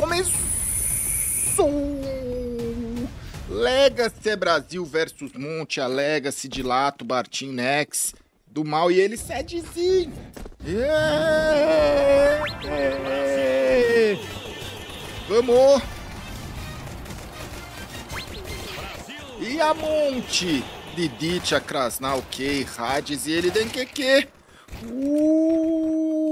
Começou! Legacy é Brasil versus Monte, a Legacy de Lato, Bartim Nex, do mal e ele sedezinho. É. Yeah! Vamos! E a Monte! Didit, Krasnal, Kei, Hades e ele tem que Uh!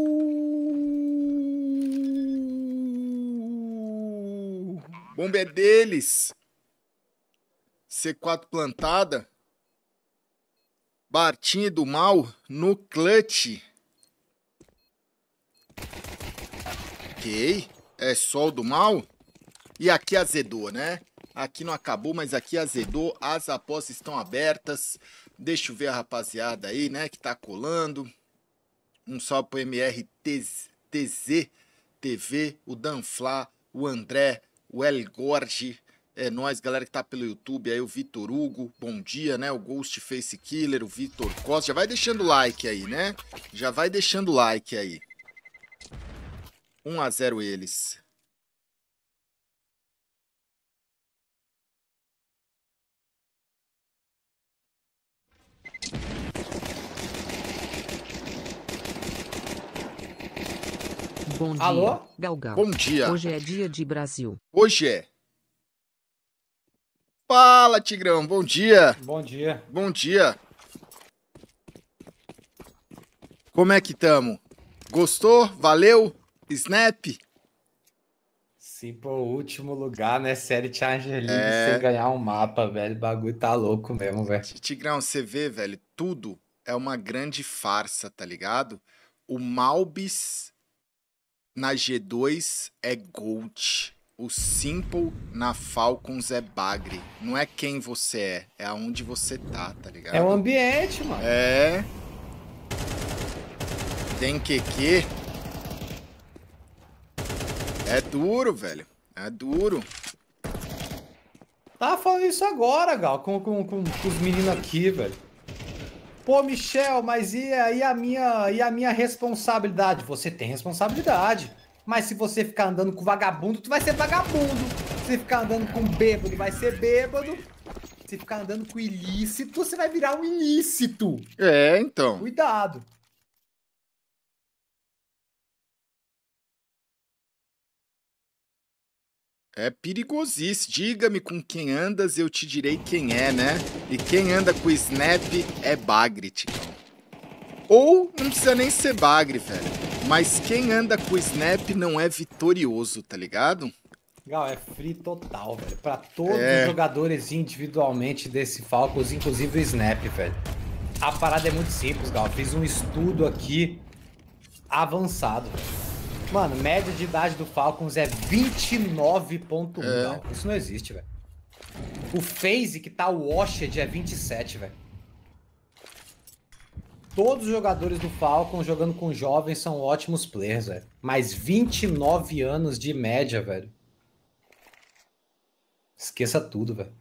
Bomba é deles. C4 plantada. Bartinho do mal no clutch. Ok. É sol do mal. E aqui azedou, né? Aqui não acabou, mas aqui azedou. As apostas estão abertas. Deixa eu ver a rapaziada aí, né? Que tá colando. Um salve pro MRTZ TV, o Danfla, o André, o El Gorge, é nós, galera que tá pelo YouTube, aí o Vitor Hugo, bom dia, né? O Ghostface Killer, o Vitor Costa, já vai deixando like aí, né? Já vai deixando like aí. 1 a 0 eles. Bom dia, Alô? Galgal. Bom dia. Hoje é dia de Brasil. Hoje é. Fala, Tigrão. Bom dia. Bom dia. Bom dia. Como é que tamo? Gostou? Valeu? Snap? Sim, pô, último lugar, né? Série Challenger League é... sem ganhar um mapa, velho. O bagulho tá louco mesmo, velho. Tigrão, você vê, velho, tudo é uma grande farsa, tá ligado? O Malbis na G2 é Gold. O Simple na Falcons é bagre. Não é quem você é, é aonde você tá, tá ligado? É o ambiente, mano. É. Tem que que. É duro, velho. É duro. Tava falando isso agora, Gal, com, com, com, com os meninos aqui, velho. Pô, Michel, mas e, e, a minha, e a minha responsabilidade? Você tem responsabilidade. Mas se você ficar andando com vagabundo, tu vai ser vagabundo. Se ficar andando com bêbado, vai ser bêbado. Se ficar andando com ilícito, você vai virar um ilícito. É, então. Cuidado. É perigosíssimo. Diga-me com quem andas, eu te direi quem é, né? E quem anda com o Snap é Bagre, Ticão. Ou não precisa nem ser Bagre, velho. Mas quem anda com o Snap não é vitorioso, tá ligado? Legal, é free total, velho. Pra todos é. os jogadores individualmente desse Falcons, inclusive o Snap, velho. A parada é muito simples, Gal. Fiz um estudo aqui avançado, velho Mano, média de idade do Falcons é 29.1. É. Isso não existe, velho. O phase que tá o Washed é 27, velho. Todos os jogadores do Falcons jogando com jovens são ótimos players, velho. Mas 29 anos de média, velho. Esqueça tudo, velho.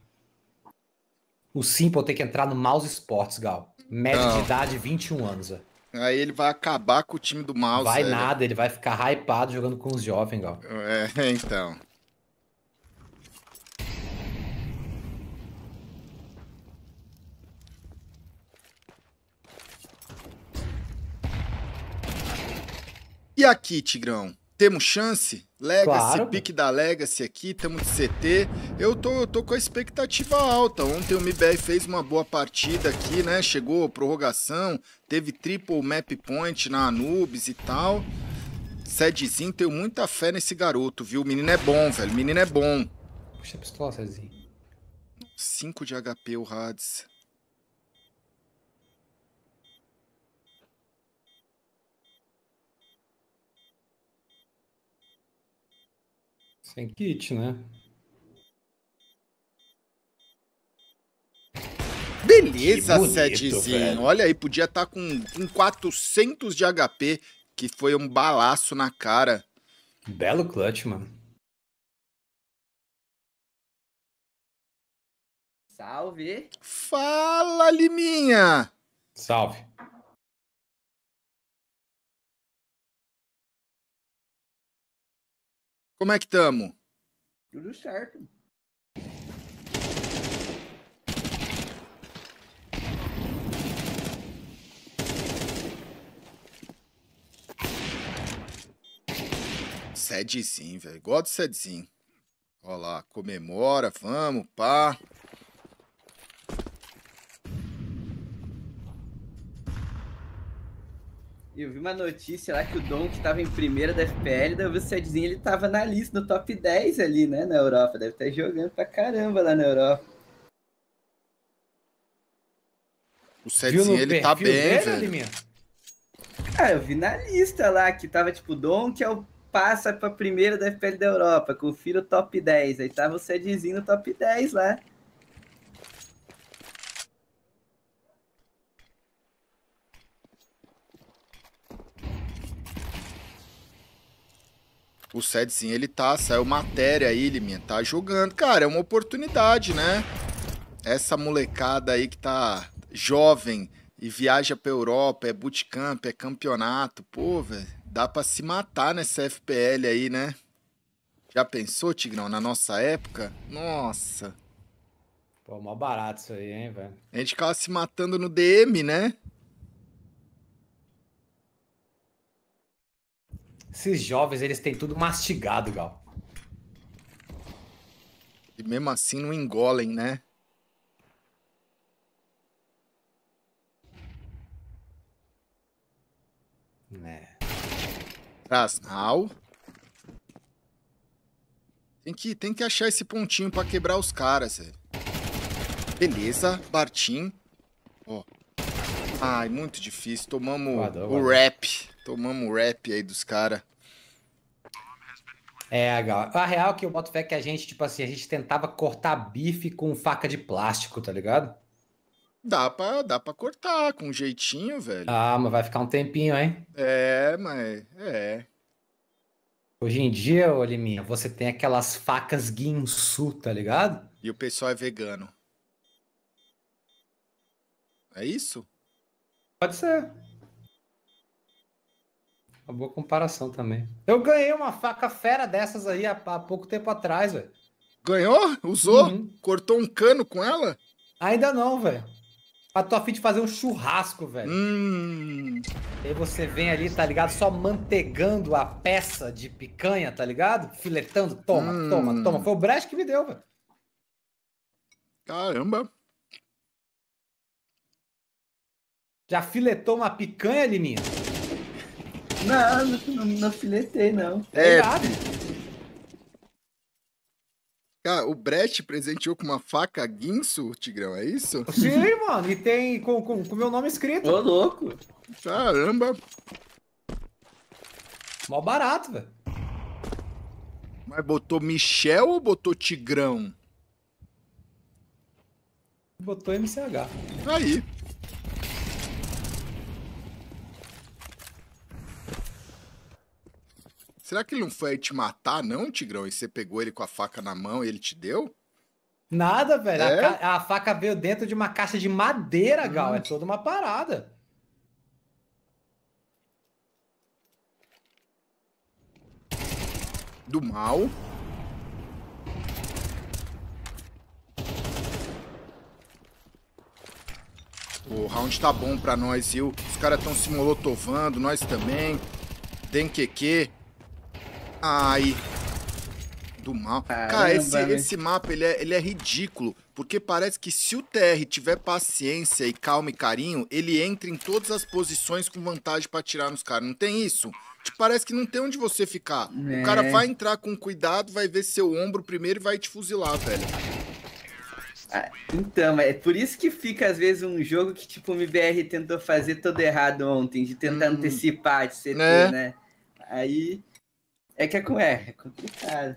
O Simple tem que entrar no Mouse Sports, Gal. Média não. de idade, 21 anos, velho. Aí ele vai acabar com o time do mouse. Vai velho. nada, ele vai ficar hypado jogando com os jovens, Gal. É, então. E aqui, Tigrão? Temos chance? Legacy, claro. pique da Legacy aqui, estamos de CT. Eu tô, eu tô com a expectativa alta. Ontem o MBR fez uma boa partida aqui, né? Chegou a prorrogação, teve triple map point na Anubis e tal. Sedzinho, tenho muita fé nesse garoto, viu? O menino é bom, velho. O menino é bom. Puxa a pistola, Sedzinho. 5 de HP o Hades. Sem kit, né? Beleza, Sedzinho. Olha aí, podia estar tá com, com 400 de HP, que foi um balaço na cara. Belo clutch, mano. Salve! Fala, Liminha! Salve! Como é que tamo? Tudo certo. Sedzinho, velho. Igual de sedzinho. Olá, lá, comemora, vamos, pá. eu vi uma notícia lá que o Don que tava em primeira da FPL, daí eu vi o ele tava na lista, no top 10 ali, né, na Europa. Deve estar tá jogando pra caramba lá na Europa. O Cedinho ele tá bem, velho. Cara, ah, eu vi na lista lá que tava tipo Don que é o passa pra primeira da FPL da Europa, confira o top 10. Aí tava o Cedinho no top 10 lá. o Sedzinho, ele tá, saiu matéria aí, minha tá jogando. Cara, é uma oportunidade, né? Essa molecada aí que tá jovem e viaja pra Europa, é bootcamp, é campeonato, pô, velho, dá pra se matar nessa FPL aí, né? Já pensou, Tigrão, na nossa época? Nossa. Pô, mó barato isso aí, hein, velho? A gente ficava se matando no DM, né? Esses jovens, eles têm tudo mastigado, Gal. E mesmo assim não engolem, né? Né. Trasnal. Tem que, tem que achar esse pontinho pra quebrar os caras, velho. Beleza, Bartim. Ó, oh. Ai, muito difícil. Tomamos o rap. Tomamos o rap aí dos caras. É, a real é que o boto fé é que a gente, tipo assim, a gente tentava cortar bife com faca de plástico, tá ligado? Dá pra, dá pra cortar com um jeitinho, velho. Ah, mas vai ficar um tempinho, hein? É, mas. É. Hoje em dia, Oliminha, você tem aquelas facas guinsu, tá ligado? E o pessoal é vegano. É isso? Pode ser. Uma boa comparação também. Eu ganhei uma faca fera dessas aí há, há pouco tempo atrás, velho. Ganhou? Usou? Uhum. Cortou um cano com ela? Ainda não, velho. A tua de fazer um churrasco, velho. Hum. E aí você vem ali, tá ligado? Só mantegando a peça de picanha, tá ligado? Filetando. Toma, hum. toma, toma. Hum. Foi o Brecht que me deu, velho. Caramba. Já filetou uma picanha, Liminha? Não, não, não filetei, não. É. Cara, o Brett presenteou com uma faca guinso, Tigrão, é isso? Sim, mano, e tem com o com, meu nome escrito. Ô, louco. Caramba. Mó barato, velho. Mas botou Michel ou botou Tigrão? Botou MCH. Aí. Será que ele não foi te matar, não, Tigrão? E você pegou ele com a faca na mão e ele te deu? Nada, velho. É? A, a, faca veio dentro de uma caixa de madeira, hum. Gal. É toda uma parada. Do mal. O round tá bom pra nós, viu? Os caras estão se molotovando, nós também. Tem que. Ai. Do mal. Caramba, Cara, esse, esse mapa ele é, ele é ridículo. Porque parece que se o TR tiver paciência e calma e carinho, ele entra em todas as posições com vantagem para atirar nos caras. Não tem isso? Tipo, parece que não tem onde você ficar. É. O cara é. vai entrar com cuidado, vai ver seu ombro primeiro e vai te fuzilar, velho. Ah, então, é por isso que fica às vezes um jogo que tipo o MBR tentou fazer todo errado ontem, de tentar hum. antecipar, de CT, né? né? Aí é que é, é complicado.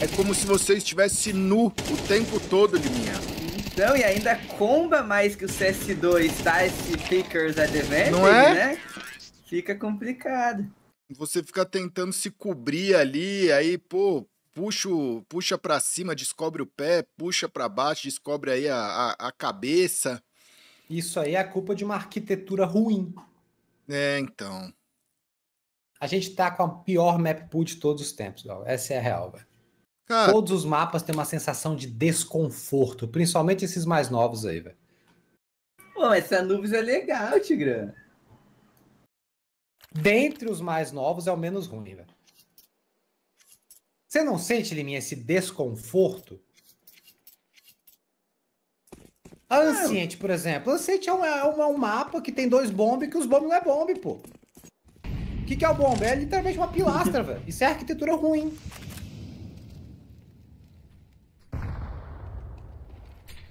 É como se você estivesse nu o tempo todo, Liminha. Então, e ainda comba mais que o CS2, tá? Esse Pickers Advantage, Não é? né? Fica complicado. Você fica tentando se cobrir ali, aí, pô, puxa, puxa pra cima, descobre o pé, puxa pra baixo, descobre aí a, a, a cabeça. Isso aí é a culpa de uma arquitetura ruim. É, então. A gente tá com a pior map pool de todos os tempos, Gal. Essa é a real, velho. Cara... Todos os mapas têm uma sensação de desconforto, principalmente esses mais novos aí, velho. Pô, essa nuvem é legal, Tigrão. Dentre os mais novos é o menos ruim, velho. Você não sente, Liminha, esse desconforto? A Ancient, por exemplo. Ancient é um, é um, é um mapa que tem dois bombes que os bombes não é bombe, pô que, que é o bombe? É literalmente uma pilastra, velho. Isso é arquitetura ruim.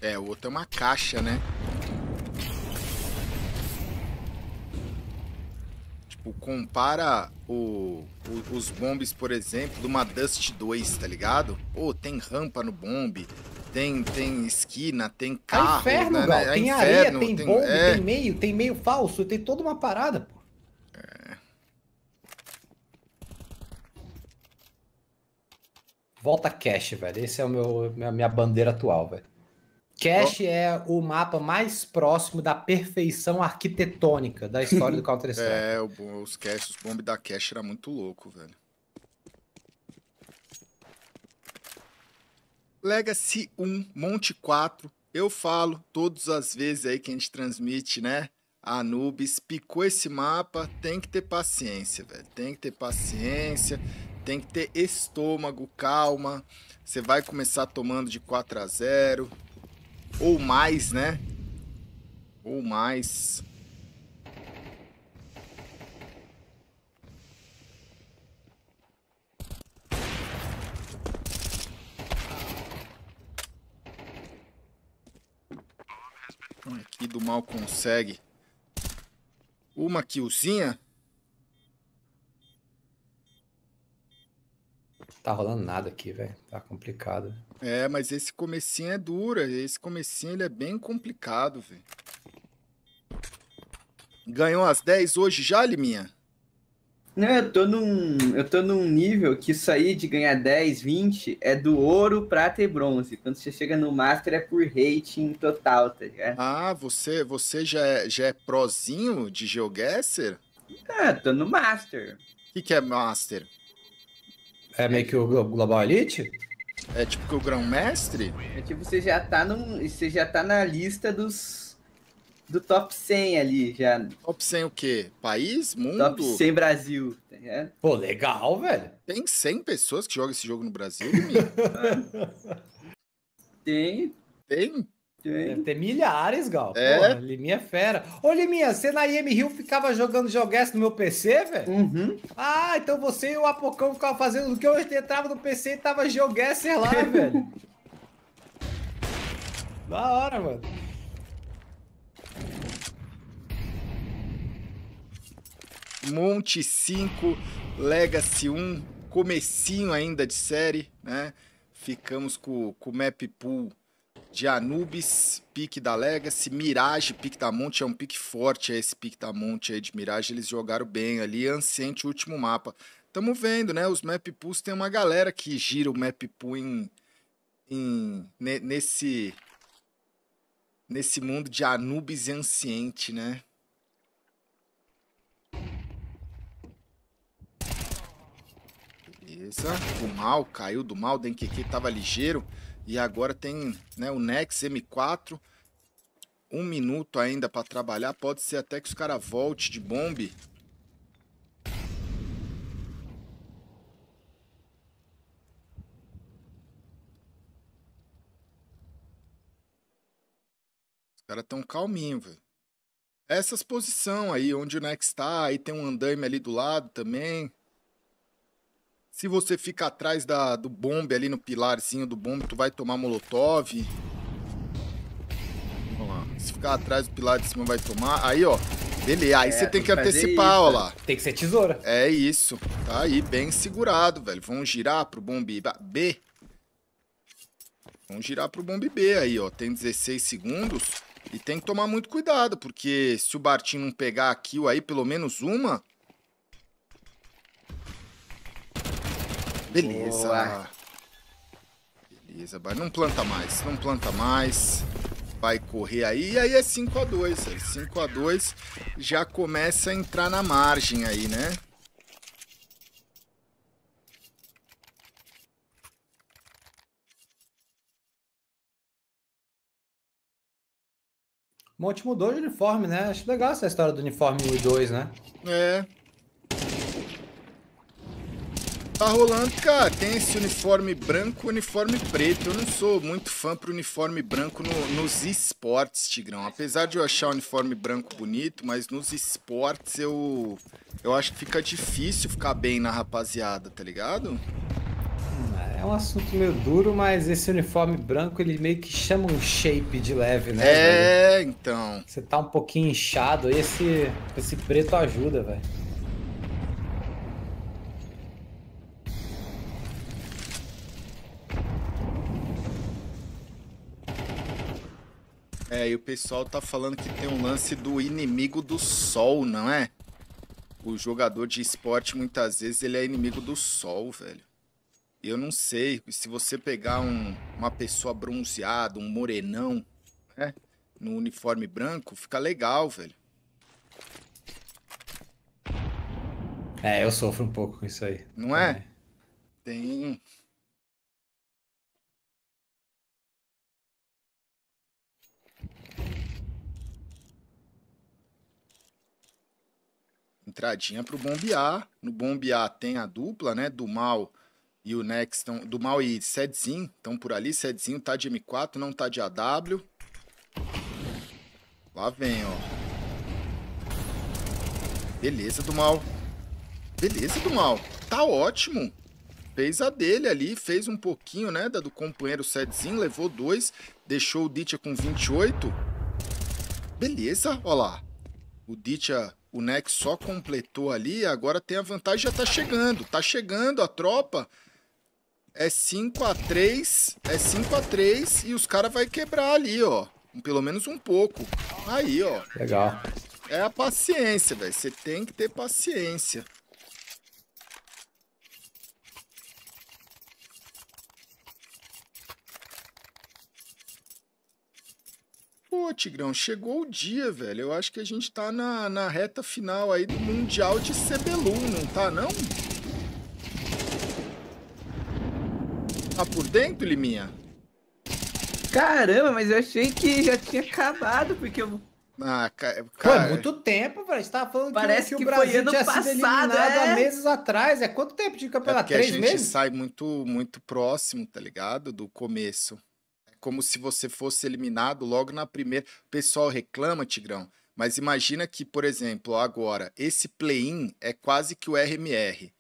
É, o outro é uma caixa, né? Tipo, compara o, o, os bombes, por exemplo, de uma Dust 2, tá ligado? Pô, oh, tem rampa no bombe, tem, tem esquina, tem é carro. É inferno, né, né? Gal, é tem inferno, areia, tem, tem bombe, é... tem meio, tem meio falso, tem toda uma parada, pô. Volta cash, velho. Esse é o meu minha, minha bandeira atual, velho. Cash oh. é o mapa mais próximo da perfeição arquitetônica da história do Counter-Strike. é, os cash, os bombes da cash era muito louco, velho. Legacy 1, Monte 4. Eu falo todas as vezes aí que a gente transmite, né? A Anubis picou esse mapa, tem que ter paciência, velho. Tem que ter paciência, tem que ter estômago, calma. Você vai começar tomando de 4 a 0 ou mais, né? Ou mais. Aqui do mal consegue uma killzinha. tá rolando nada aqui, velho. Tá complicado. É, mas esse comecinho é duro. É, esse comecinho ele é bem complicado, velho. Ganhou as 10 hoje já, Liminha? Não, eu tô num. Eu tô num nível que sair de ganhar 10, 20 é do ouro, prata e bronze. Quando você chega no Master é por rating total, tá ligado? Ah, você, você já, é, já é prozinho de Geoguesser? É, tô no Master. O que, que é Master? É meio que o Global Elite? É tipo que o Grão-Mestre? É tipo, você já tá num, você já tá na lista dos do top 100 ali já. Top 100 o quê? País, mundo? Top 100 Brasil, tá Pô, legal, velho. Tem 100 pessoas que jogam esse jogo no Brasil? Tem. Tem? Deve ter milhares, Gal. É. Porra, Liminha é fera. Ô, Liminha, você na IM Rio ficava jogando joguete no meu PC, velho? Uhum. Ah, então você e o Apocão ficavam fazendo o que eu entrava no PC e tava joguete lá, velho. da hora, mano. Monte 5, Legacy 1, comecinho ainda de série, né? Ficamos com o Map Pool de Anubis, pique da Legacy, Mirage, pique da Monte, é um pique forte é esse pique da Monte aí de Mirage, eles jogaram bem ali, Anciente, último mapa. Tamo vendo, né, os map pools, tem uma galera que gira o map pool em, em, nesse, nesse mundo de Anubis e Anciente, né. Beleza, do mal, caiu do mal, Denkeki tava ligeiro. E agora tem né, o Nex M4. Um minuto ainda para trabalhar. Pode ser até que os caras volte de bombe. Os caras estão calminho, velho. Essas posição aí, onde o Nex está, aí tem um andaime ali do lado também se você fica atrás da, do bombe ali no pilarzinho do bombe, tu vai tomar molotov. Vamos lá. Se ficar atrás do pilar de cima, vai tomar. Aí, ó. Beleza. Aí é, você tem, tem que antecipar, isso, ó é. lá. Tem que ser tesoura. É isso. Tá aí, bem segurado, velho. Vamos girar pro bombe B. Vamos girar pro bombe B aí, ó. Tem 16 segundos. E tem que tomar muito cuidado, porque se o Bartinho não pegar a kill aí, pelo menos uma, Beleza. Boa. Beleza, vai. Não planta mais, não planta mais. Vai correr aí. E aí é 5x2. 5x2 é já começa a entrar na margem aí, né? Monte mudou de uniforme, né? Acho legal essa história do uniforme 2, né? É, Tá rolando, cara. Tem esse uniforme branco, uniforme preto. Eu não sou muito fã pro uniforme branco no, nos esportes, Tigrão. Apesar de eu achar o uniforme branco bonito, mas nos esportes eu eu acho que fica difícil ficar bem na rapaziada, tá ligado? É um assunto meio duro, mas esse uniforme branco ele meio que chama um shape de leve, né? É, velho? então. Você tá um pouquinho inchado, e esse, esse preto ajuda, velho. É, e o pessoal tá falando que tem um lance do inimigo do sol, não é? O jogador de esporte muitas vezes ele é inimigo do sol, velho. Eu não sei, se você pegar um, uma pessoa bronzeada, um morenão, né? No uniforme branco, fica legal, velho. É, eu sofro um pouco com isso aí. Não é? é. Tem. entradinha pro Bombear. No Bombear tem a dupla, né? Do Mal e o Nex. Então, do Mal e Sedzinho estão por ali. Sedzinho tá de M4, não tá de AW. Lá vem, ó. Beleza do Mal. Beleza do Mal. Tá ótimo. Fez a dele ali, fez um pouquinho, né? Da do companheiro Sedzinho, levou dois. Deixou o Ditya com 28. Beleza, ó lá. O Ditya, o Nex só completou ali, agora tem a vantagem, já tá chegando. Tá chegando a tropa. É 5 x 3 é 5 x 3 e os caras vão quebrar ali, ó. Pelo menos um pouco. Aí, ó. Legal. É a paciência, velho. Você tem que ter paciência. Pô, Tigrão, chegou o dia, velho. Eu acho que a gente tá na, na reta final aí do Mundial de Cebelu, não tá, não? Tá por dentro, Liminha? Caramba, mas eu achei que já tinha acabado, porque eu... Ah, é cara... Pô, muito tempo, velho. Você tava falando Parece que, que o Brasil ano tinha passado, sido eliminado é? há meses atrás. É quanto tempo de campeonato? É porque Três a gente meses? sai muito, muito próximo, tá ligado? Do começo como se você fosse eliminado logo na primeira. O pessoal reclama, Tigrão, mas imagina que, por exemplo, agora, esse play-in é quase que o RMR.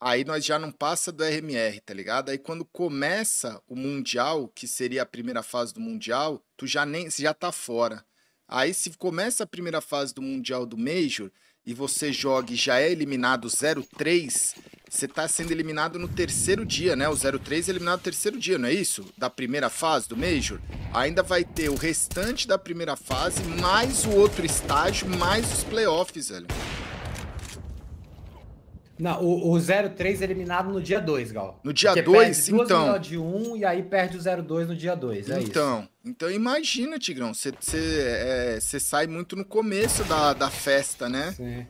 Aí nós já não passa do RMR, tá ligado? Aí quando começa o Mundial, que seria a primeira fase do Mundial, tu já nem já tá fora. Aí se começa a primeira fase do Mundial do Major, e você jogue já é eliminado 0-3, você está sendo eliminado no terceiro dia, né? O 0-3 é eliminado no terceiro dia, não é isso? Da primeira fase do Major. Ainda vai ter o restante da primeira fase, mais o outro estágio, mais os playoffs, velho. Não, o, o 03 é eliminado no dia 2, Gal. No dia 2, então. de 1 um, e aí perde o 02 no dia 2, é então, isso. Então, imagina, Tigrão, você é, sai muito no começo da, da festa, né? Sim.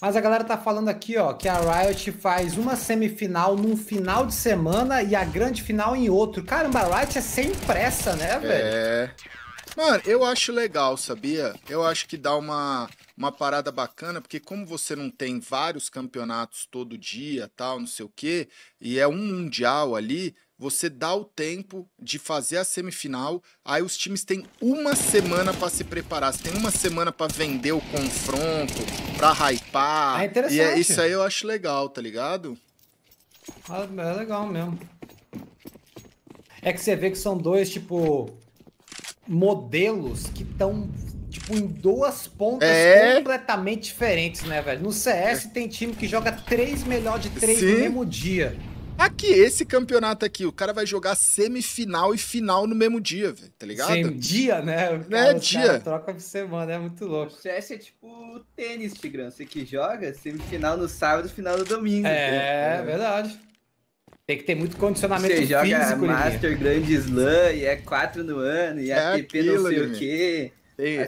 Mas a galera tá falando aqui, ó, que a Riot faz uma semifinal num final de semana e a grande final em outro. Caramba, a Riot é sem pressa, né, velho? É. Mano, eu acho legal, sabia? Eu acho que dá uma uma parada bacana, porque como você não tem vários campeonatos todo dia, tal, não sei o quê, e é um mundial ali, você dá o tempo de fazer a semifinal, aí os times têm uma semana para se preparar, você tem uma semana para vender o confronto, para hypar. É interessante. E é, isso aí eu acho legal, tá ligado? Ah, é legal mesmo. É que você vê que são dois, tipo, modelos que estão em duas pontas é. completamente diferentes, né, velho? No CS é. tem time que joga três melhor de três Sim. no mesmo dia. Aqui, esse campeonato aqui, o cara vai jogar semifinal e final no mesmo dia, velho, tá ligado? Sem dia, né? né cara, é, dia. troca de semana, é muito louco. O CS é tipo tênis, Tigrão. Você que joga semifinal no sábado, final no domingo. É, é. é verdade. Tem que ter muito condicionamento Você físico. Você joga Master, Grand Slam, e é quatro no ano, e é ATP não sei o quê. Tem,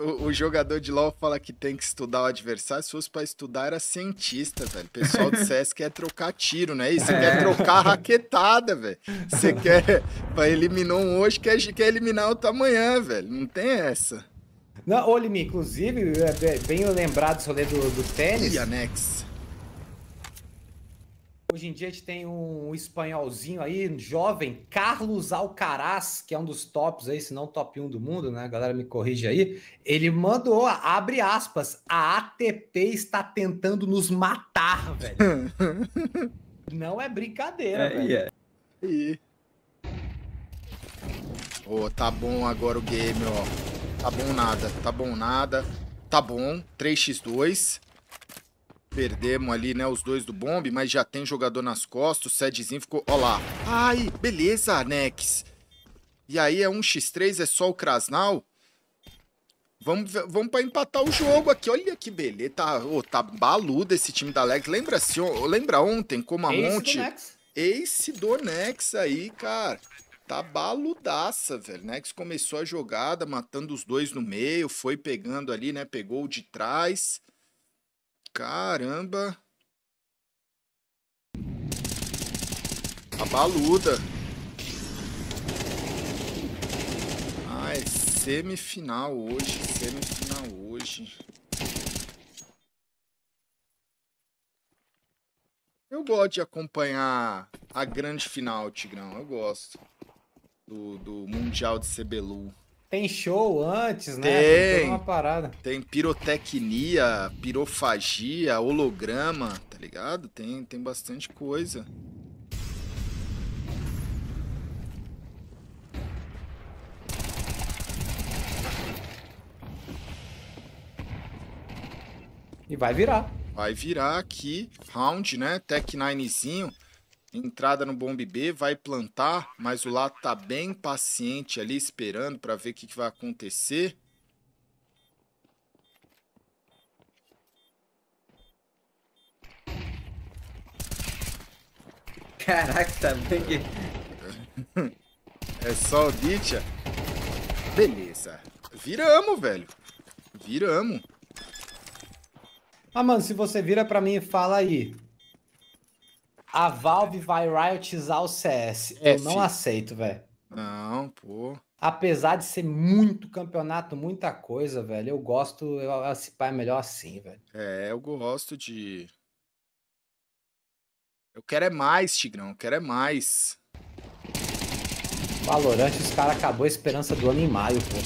o, o, jogador de LoL fala que tem que estudar o adversário. Se fosse pra estudar, era cientista, velho. O pessoal do CS quer trocar tiro, né? E você é. quer trocar raquetada, velho. Você quer. Pra eliminar um hoje, quer, quer eliminar outro amanhã, velho. Não tem essa. Não, Olime, inclusive, é bem lembrado do do, do tênis. E anexo. Hoje em dia a gente tem um espanholzinho aí, jovem, Carlos Alcaraz, que é um dos tops aí, se não top 1 do mundo, né? A galera me corrige aí. Ele mandou, abre aspas, a ATP está tentando nos matar, velho. não é brincadeira, é, velho. É. E... Oh, tá bom agora o game, ó. Tá bom nada, tá bom nada. Tá bom, 3x2. Perdemos ali, né, os dois do bombe, mas já tem jogador nas costas, o Sedzinho ficou... Ó lá. Ai, beleza, Nex. E aí é 1x3, é só o Krasnal. Vamos, vamos para empatar o jogo aqui. Olha que beleza. Tá, oh, tá baludo esse time da Lex. Lembra, se, lembra ontem como a Ace Monte... Do Nex. Ace do Nex aí, cara. Tá baludaça, velho. Nex começou a jogada, matando os dois no meio, foi pegando ali, né? Pegou o de trás. Caramba. A baluda. Ah, é semifinal hoje. Semifinal hoje. Eu gosto de acompanhar a grande final, Tigrão. Eu gosto do, do Mundial de Cebelu. Tem show antes, né? Tem, tem uma parada. Tem pirotecnia, pirofagia, holograma, tá ligado? Tem, tem bastante coisa. E vai virar. Vai virar aqui, round, né? Tech 9zinho entrada no bombe B, vai plantar, mas o lado tá bem paciente ali, esperando para ver o que, que vai acontecer. Caraca, tá bem. é só o Ditya. Beleza. Viramos, velho. Viramos. Ah, mano, se você vira pra mim e fala aí, a Valve vai riotizar o CS. É, eu não sim. aceito, velho. Não, pô. Apesar de ser muito campeonato, muita coisa, velho. Eu gosto, eu, acho que é melhor assim, velho. É, eu gosto de. Eu quero é mais, Tigrão. Eu quero é mais. Valorante, os caras acabou a esperança do ano em maio, pô.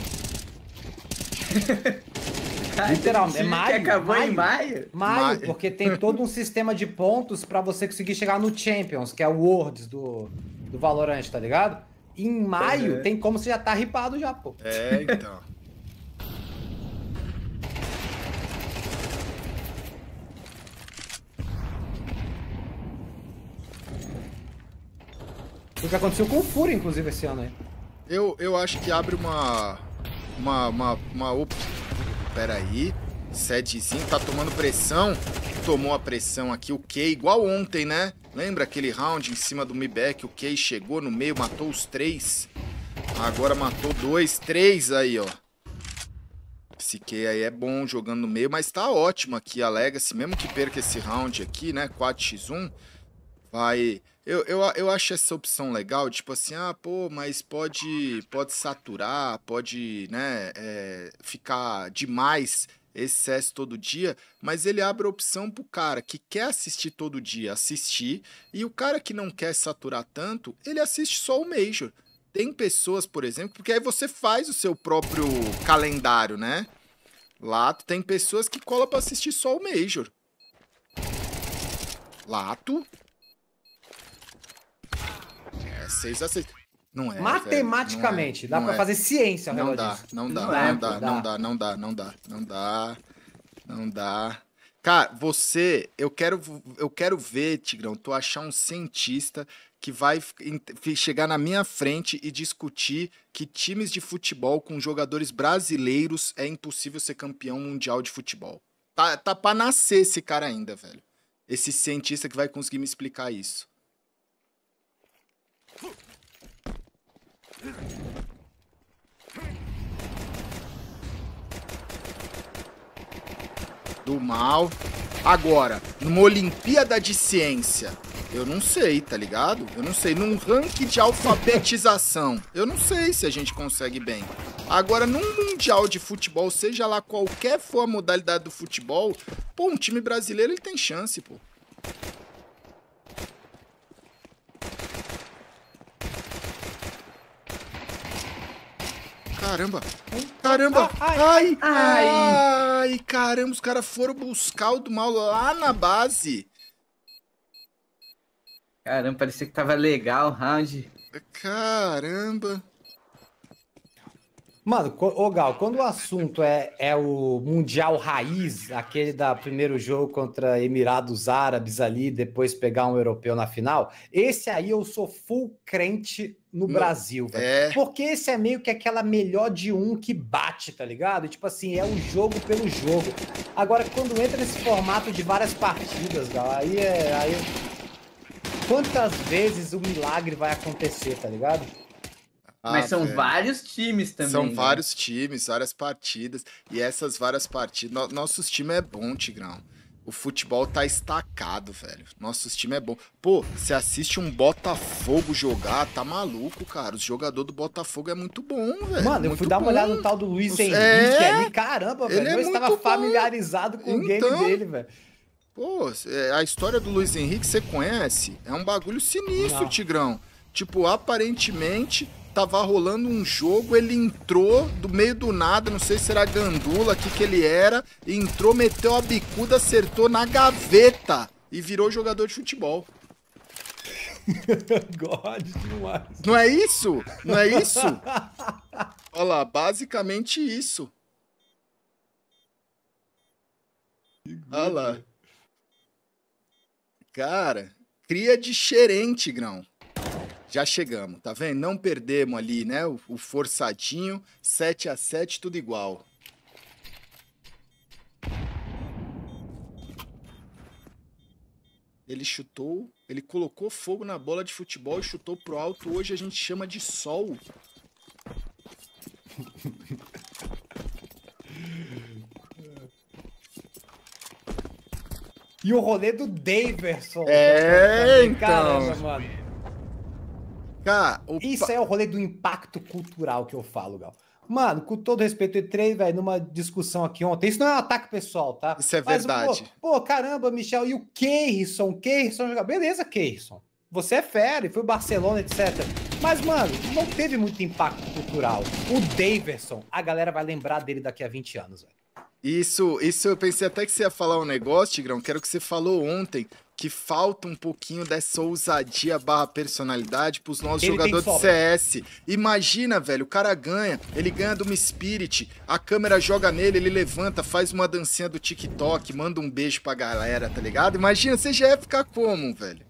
Tá, literalmente, é maio. Que acabou maio, em maio? maio? maio? porque tem todo um sistema de pontos para você conseguir chegar no Champions, que é o Worlds do, do Valorant, tá ligado? E em maio é. tem como você já tá ripado já, pô. É, então. O que aconteceu com o Fúria, inclusive, esse ano aí. Eu, eu acho que abre uma, uma, uma, uma pera aí. 7 5, tá tomando pressão. Tomou a pressão aqui, o Kay, igual ontem, né? Lembra aquele round em cima do Mibek? O Kay chegou no meio, matou os três. Agora matou dois, três aí, ó. Esse Kay aí é bom jogando no meio, mas tá ótimo aqui a Legacy. Mesmo que perca esse round aqui, né? 4x1, vai eu, eu, eu acho essa opção legal, tipo assim, ah, pô, mas pode, pode saturar, pode, né, é, ficar demais excesso todo dia, mas ele abre a opção pro cara que quer assistir todo dia, assistir, e o cara que não quer saturar tanto, ele assiste só o Major. Tem pessoas, por exemplo, porque aí você faz o seu próprio calendário, né? Lato, tem pessoas que colam para assistir só o Major. Lato, 6 é a 6. Não é. Matematicamente, não dá para é. fazer ciência não dá, não dá, não, é, não dá, dá, não dá, não dá, não dá, não dá, não dá. Cara, você, eu quero, eu quero ver, Tigrão, tu achar um cientista que vai chegar na minha frente e discutir que times de futebol com jogadores brasileiros é impossível ser campeão mundial de futebol. Tá, tá pra nascer esse cara ainda, velho. Esse cientista que vai conseguir me explicar isso. Do mal. Agora, numa Olimpíada de Ciência, eu não sei, tá ligado? Eu não sei. Num ranking de alfabetização, eu não sei se a gente consegue bem. Agora, num mundial de futebol, seja lá qualquer for a modalidade do futebol, pô, um time brasileiro ele tem chance, pô. Caramba! Caramba! Ah, ai! Ai! ai. caramba, os caras foram buscar o do mal lá na base! Caramba, parecia que tava legal o round. Caramba! Mano, ô Gal, quando o assunto é, é o Mundial Raiz, aquele da primeiro jogo contra Emirados Árabes ali, depois pegar um europeu na final, esse aí eu sou full crente no Não, Brasil, velho. É... Porque esse é meio que aquela melhor de um que bate, tá ligado? Tipo assim, é o um jogo pelo jogo. Agora, quando entra nesse formato de várias partidas, Gal, aí é. Aí... É- quantas vezes o milagre vai acontecer, tá ligado? Ah, Mas são vários times também. São né? vários times, várias partidas. E essas várias partidas. No, nossos time é bom, Tigrão. O futebol tá estacado, velho. Nossos time é bom. Pô, você assiste um Botafogo jogar, tá maluco, cara. O jogador do Botafogo é muito bom, velho. Mano, eu fui dar uma olhada no tal do Luiz Henrique é... ali. Caramba, velho. É eu estava bom. familiarizado com então... o game então, dele, velho. Pô, é, a história do Luiz Henrique você conhece? É um bagulho sinistro, Não. Tigrão. Tipo, aparentemente, tava rolando um jogo, ele entrou do meio do nada, não sei se era gandula, o que que ele era, entrou, meteu a bicuda, acertou na gaveta e virou jogador de futebol. God demais. Não é isso? Não é isso? Olha lá, basicamente isso. Olha lá. Cara, cria de gerente, grão. Já chegamos, tá vendo? Não perdemos ali, né? O, o forçadinho, 7 a 7 tudo igual. Ele chutou, ele colocou fogo na bola de futebol e chutou pro alto. Hoje a gente chama de sol. E o rolê do Daverson. É, então. Caramba, mano. Cara, Isso é o rolê do impacto cultural que eu falo, Gal. Mano, com todo respeito, eu entrei, velho, numa discussão aqui ontem. Isso não é um ataque pessoal, tá? Isso é Mas, verdade. Pô, pô, caramba, Michel, e o Keirson? Keirson joga. Beleza, Keirson. Você é fera, foi o Barcelona, etc. Mas, mano, não teve muito impacto cultural. O Daverson, a galera vai lembrar dele daqui a 20 anos, velho. Isso, isso eu pensei até que você ia falar um negócio, Tigrão, Quero que você falou ontem, que falta um pouquinho dessa ousadia barra personalidade pros nossos ele jogadores de CS. Imagina, velho, o cara ganha, ele ganha de uma Spirit, a câmera joga nele, ele levanta, faz uma dancinha do TikTok, manda um beijo pra galera, tá ligado? Imagina, você já ia ficar como, velho?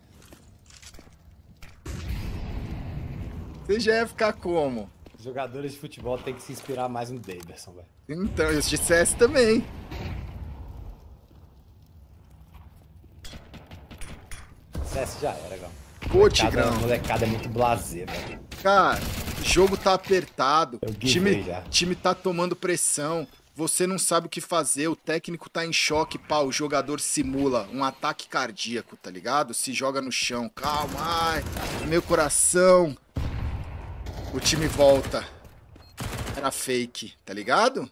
Você já ia ficar como? Jogadores de futebol têm que se inspirar mais no Davidson, velho. Então, eu CS também. CS já era, Gal. Pô, Tigrão. Molecada é muito blazer, velho. Cara, jogo tá apertado. O time, time tá tomando pressão. Você não sabe o que fazer, o técnico tá em choque, pau, o jogador simula um ataque cardíaco, tá ligado? Se joga no chão, calma, ai, meu coração, o time volta. Era fake, tá ligado?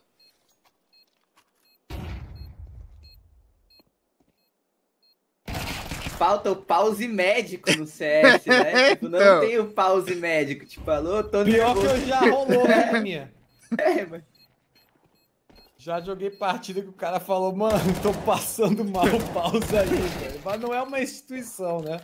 Falta o pause médico no CS, né? tipo, não então. tem o pause médico. Tipo, alô, tô Pior nervoso. que eu já rolou, né, minha? É, mas... Já joguei partida que o cara falou, mano, tô passando mal, pausa aí, velho. Mas não é uma instituição, né?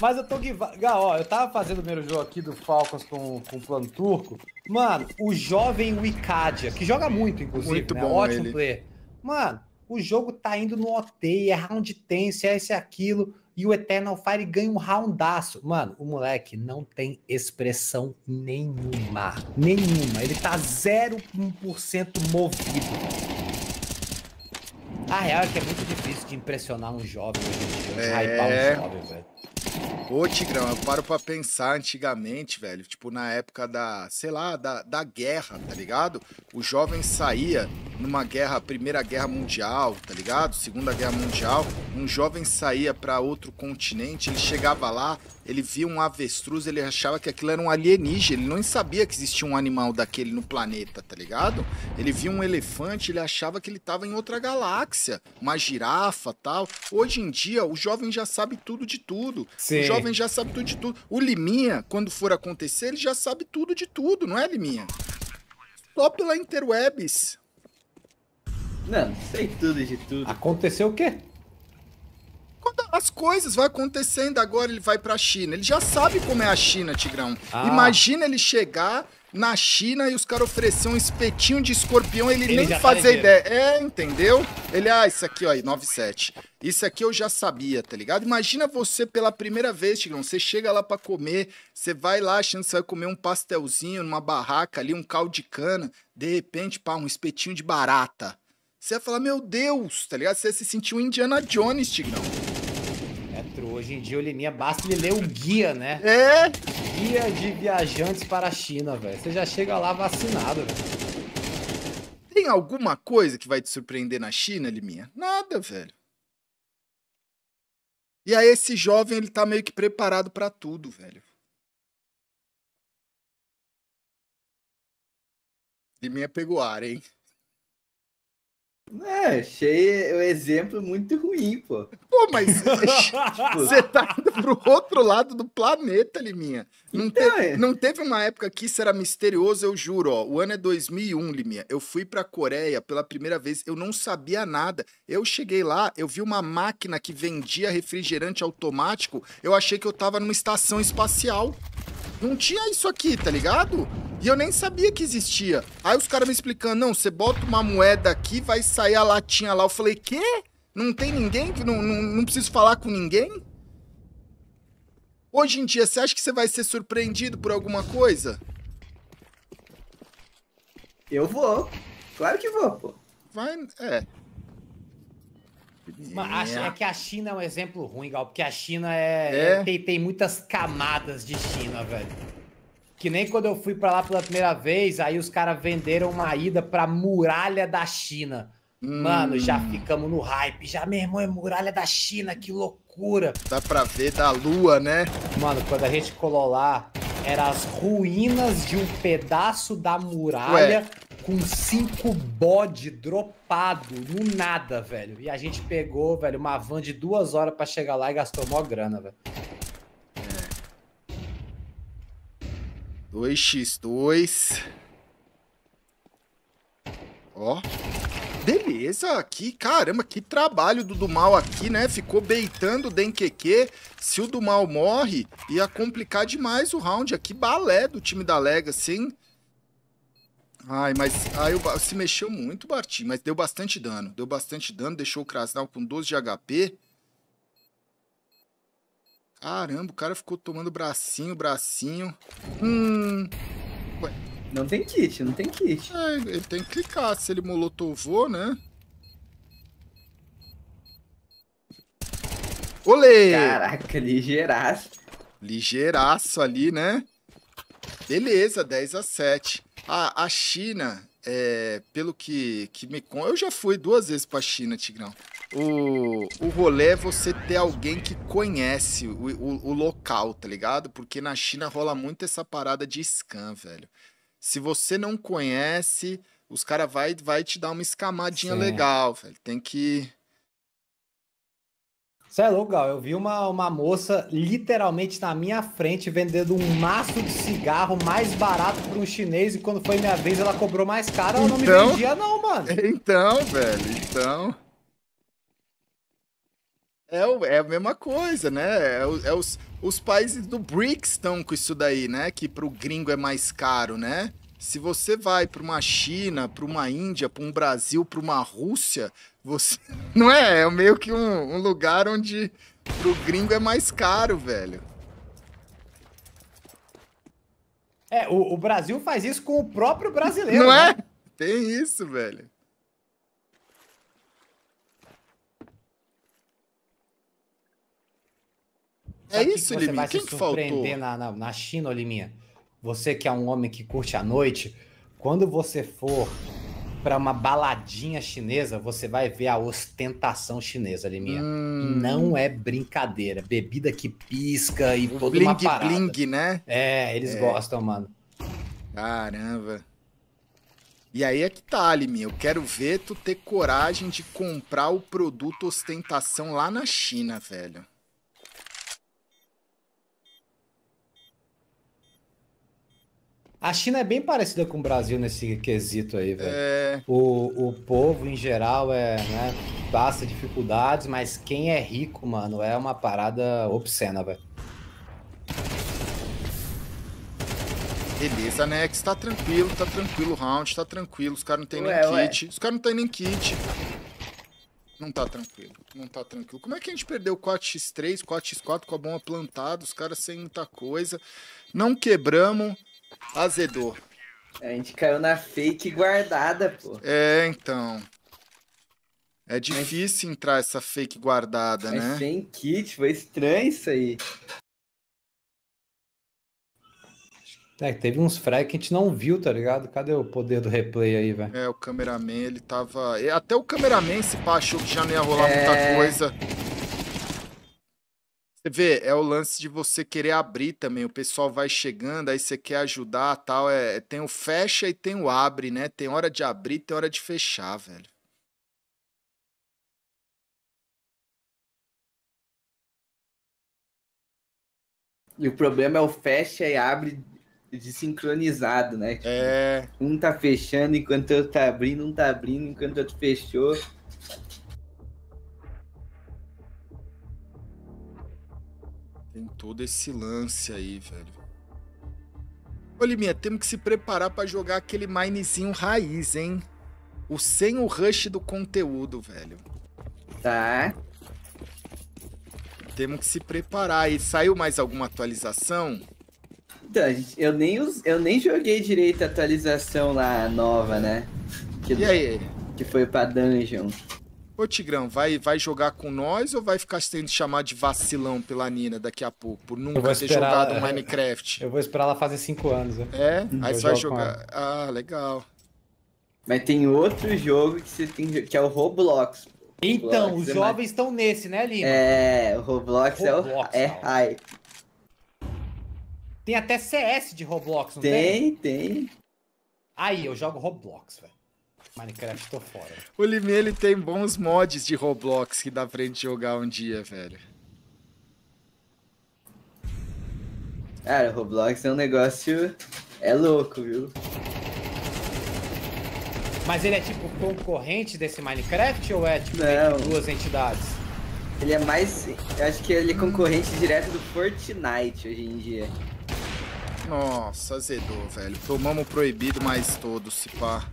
Mas eu tô. Gá, ó, eu tava fazendo o primeiro jogo aqui do Falcons com, com o plano turco. Mano, o jovem Wicadia, que joga muito, inclusive. Muito né? bom, Ótimo ele. player. Mano, o jogo tá indo no OT, é round tense, é esse e aquilo. E o Eternal Fire ganha um roundaço. Mano, o moleque não tem expressão nenhuma. Nenhuma. Ele tá 0,1% movido. A real é que é muito difícil de impressionar um jovem de é... um jovem, velho. Pô, Tigrão, eu paro pra pensar antigamente, velho, tipo, na época da, sei lá, da, da guerra, tá ligado? O jovem saía numa guerra, Primeira Guerra Mundial, tá ligado? Segunda Guerra Mundial, um jovem saía para outro continente, ele chegava lá, ele via um avestruz, ele achava que aquilo era um alienígena, ele não sabia que existia um animal daquele no planeta, tá ligado? Ele via um elefante, ele achava que ele tava em outra galáxia, uma girafa, tal. Hoje em dia, o jovem já sabe tudo de tudo. Sim. O jovem já sabe tudo de tudo. O Liminha, quando for acontecer, ele já sabe tudo de tudo, não é, Liminha? Só pela interwebs. Não, sei tudo de tudo. Aconteceu o quê? quando as coisas vão acontecendo agora, ele vai para a China. Ele já sabe como é a China, Tigrão. Ah. Imagina ele chegar na China e os caras oferecer um espetinho de escorpião, ele, ele nem tá fazer ideia. É, entendeu? Ele, ah, isso aqui, ó, 97. Isso aqui eu já sabia, tá ligado? Imagina você pela primeira vez, Tigrão, você chega lá para comer, você vai lá achando que você vai comer um pastelzinho numa barraca ali, um caldo de cana, de repente, pá, um espetinho de barata. Você ia falar, meu Deus, tá ligado? Você ia se sentiu Indiana Jones, Tigrão. Hoje em dia, o Liminha basta ele ler o guia, né? É? Guia de viajantes para a China, velho. Você já chega lá vacinado, velho. Tem alguma coisa que vai te surpreender na China, Liminha? Nada, velho. E aí esse jovem, ele tá meio que preparado para tudo, velho. Liminha pegou ar, hein? É, achei o um exemplo muito ruim, pô. Pô, mas tipo. você tá indo pro outro lado do planeta, Liminha. Não, então, é. não teve uma época que isso era misterioso, eu juro, ó. O ano é 2001, Liminha. Eu fui pra Coreia pela primeira vez, eu não sabia nada. Eu cheguei lá, eu vi uma máquina que vendia refrigerante automático, eu achei que eu tava numa estação espacial não tinha isso aqui, tá ligado? E eu nem sabia que existia. Aí os caras me explicando, não, você bota uma moeda aqui, vai sair a latinha lá. Eu falei, quê? Não tem ninguém? Não, não, não preciso falar com ninguém? Hoje em dia, você acha que você vai ser surpreendido por alguma coisa? Eu vou. Claro que vou, pô. Vai, é. Acho, é que a China é um exemplo ruim, Gal, porque a China é, é. é tem, tem, muitas camadas de China, velho. Que nem quando eu fui para lá pela primeira vez, aí os caras venderam uma ida pra muralha da China. Hum. Mano, já hum. ficamos no hype. Já, meu irmão, é muralha da China, que loucura loucura. Dá pra ver da lua, né? Mano, quando a gente colou lá, eram as ruínas de um pedaço da muralha Ué. com cinco bode dropado no nada, velho. E a gente pegou, velho, uma van de duas horas para chegar lá e gastou mó grana, velho. 2x2. É. Ó. Beleza, aqui, caramba, que trabalho do Dumal aqui, né? Ficou beitando o Denkeque. Se o Dumal morre, ia complicar demais o round aqui. Balé do time da Lega, sim. Ai, mas aí se mexeu muito, Barti. mas deu bastante dano. Deu bastante dano, deixou o Krasnal com 12 de HP. Caramba, o cara ficou tomando bracinho, bracinho. Hum... Ué, não tem kit, não tem kit. É, ele tem que clicar. Se ele molotovou, né? Olê! Caraca, ligeiraço. Ligeiraço ali, né? Beleza, 10 a 7. A, a China, é, pelo que, que me conta... Eu já fui duas vezes pra China, Tigrão. O, o rolê é você ter alguém que conhece o, o, o local, tá ligado? Porque na China rola muito essa parada de scan, velho. Se você não conhece, os caras vai, vai te dar uma escamadinha Sim. legal, velho. Tem que. Isso é louco, Gal. Eu vi uma, uma moça literalmente na minha frente vendendo um maço de cigarro mais barato para um chinês e quando foi minha vez ela cobrou mais caro, ela então... não me então? vendia, não, mano. Então, velho, então. É, é a mesma coisa, né? É, é os, os países do BRICS estão com isso daí, né? Que para o gringo é mais caro, né? Se você vai para uma China, para uma Índia, para um Brasil, para uma Rússia, você. Não é? É meio que um, um lugar onde pro gringo é mais caro, velho. É, o, o Brasil faz isso com o próprio brasileiro. Não é? né? é? Tem isso, velho. É Sabe é isso, que Liminha. Você vai se surpreender que na, na, na China, Liminha? Você que é um homem que curte a noite, quando você for para uma baladinha chinesa, você vai ver a ostentação chinesa, Liminha. Hum. Não é brincadeira. É bebida que pisca e o toda bling, uma parada. Bling, né? É, eles é. gostam, mano. Caramba. E aí é que tá, Limi. Eu quero ver tu ter coragem de comprar o produto ostentação lá na China, velho. A China é bem parecida com o Brasil nesse quesito aí, velho. É... O, o povo, em geral, é, né, passa dificuldades, mas quem é rico, mano, é uma parada obscena, velho. Beleza, Nex, tá tranquilo, tá tranquilo o round, tá tranquilo, os caras não tem nem ué. kit. Os caras não tem nem kit. Não tá tranquilo, não tá tranquilo. Como é que a gente perdeu 4x3, 4x4 com a bomba plantada, os caras sem muita coisa. Não quebramos, Azedou. É, a gente caiu na fake guardada, pô. É, então. É difícil Mas... entrar essa fake guardada, Mas né? Sem kit, foi estranho isso aí. É, teve uns frags que a gente não viu, tá ligado? Cadê o poder do replay aí, velho? É, o cameraman, ele tava. Até o cameraman se pá, achou que já não ia rolar é... muita coisa. Você vê, é o lance de você querer abrir também. O pessoal vai chegando, aí você quer ajudar tal. É, é, tem o fecha e tem o abre, né? Tem hora de abrir, tem hora de fechar, velho. E o problema é o fecha e abre desincronizado, né? Tipo, é. Um tá fechando enquanto eu tá abrindo, um tá abrindo enquanto outro fechou. Tem todo esse lance aí, velho. Olha, minha, temos que se preparar para jogar aquele minezinho raiz, hein? O sem o rush do conteúdo, velho. Tá. Temos que se preparar. E saiu mais alguma atualização? Então, eu nem, eu nem joguei direito a atualização lá nova, né? Que, e aí? Que foi pra Dungeon. Ô Tigrão, vai, vai jogar com nós ou vai ficar sendo chamado de vacilão pela Nina daqui a pouco? Por nunca ter esperar, jogado é, Minecraft. Eu vou esperar ela fazer 5 anos. Né? É? Hum, aí você vai jogar. Ah, legal. Mas tem outro jogo que você tem que é o Roblox. Então, Roblox os é jovens mais... estão nesse, né, Lima? É, o Roblox, é Roblox é, o... é hype. Tem até CS de Roblox, não tem? Tem, tem. Aí, eu jogo Roblox, velho. Minecraft tô fora. O Liminha, ele tem bons mods de Roblox que dá pra gente jogar um dia, velho. Cara, Roblox é um negócio... É louco, viu? Mas ele é tipo concorrente desse Minecraft ou é tipo Não. duas entidades? Ele é mais... Eu acho que ele é concorrente direto do Fortnite hoje em dia. Nossa, azedou, velho. Tomamos proibido mais todos, se pá.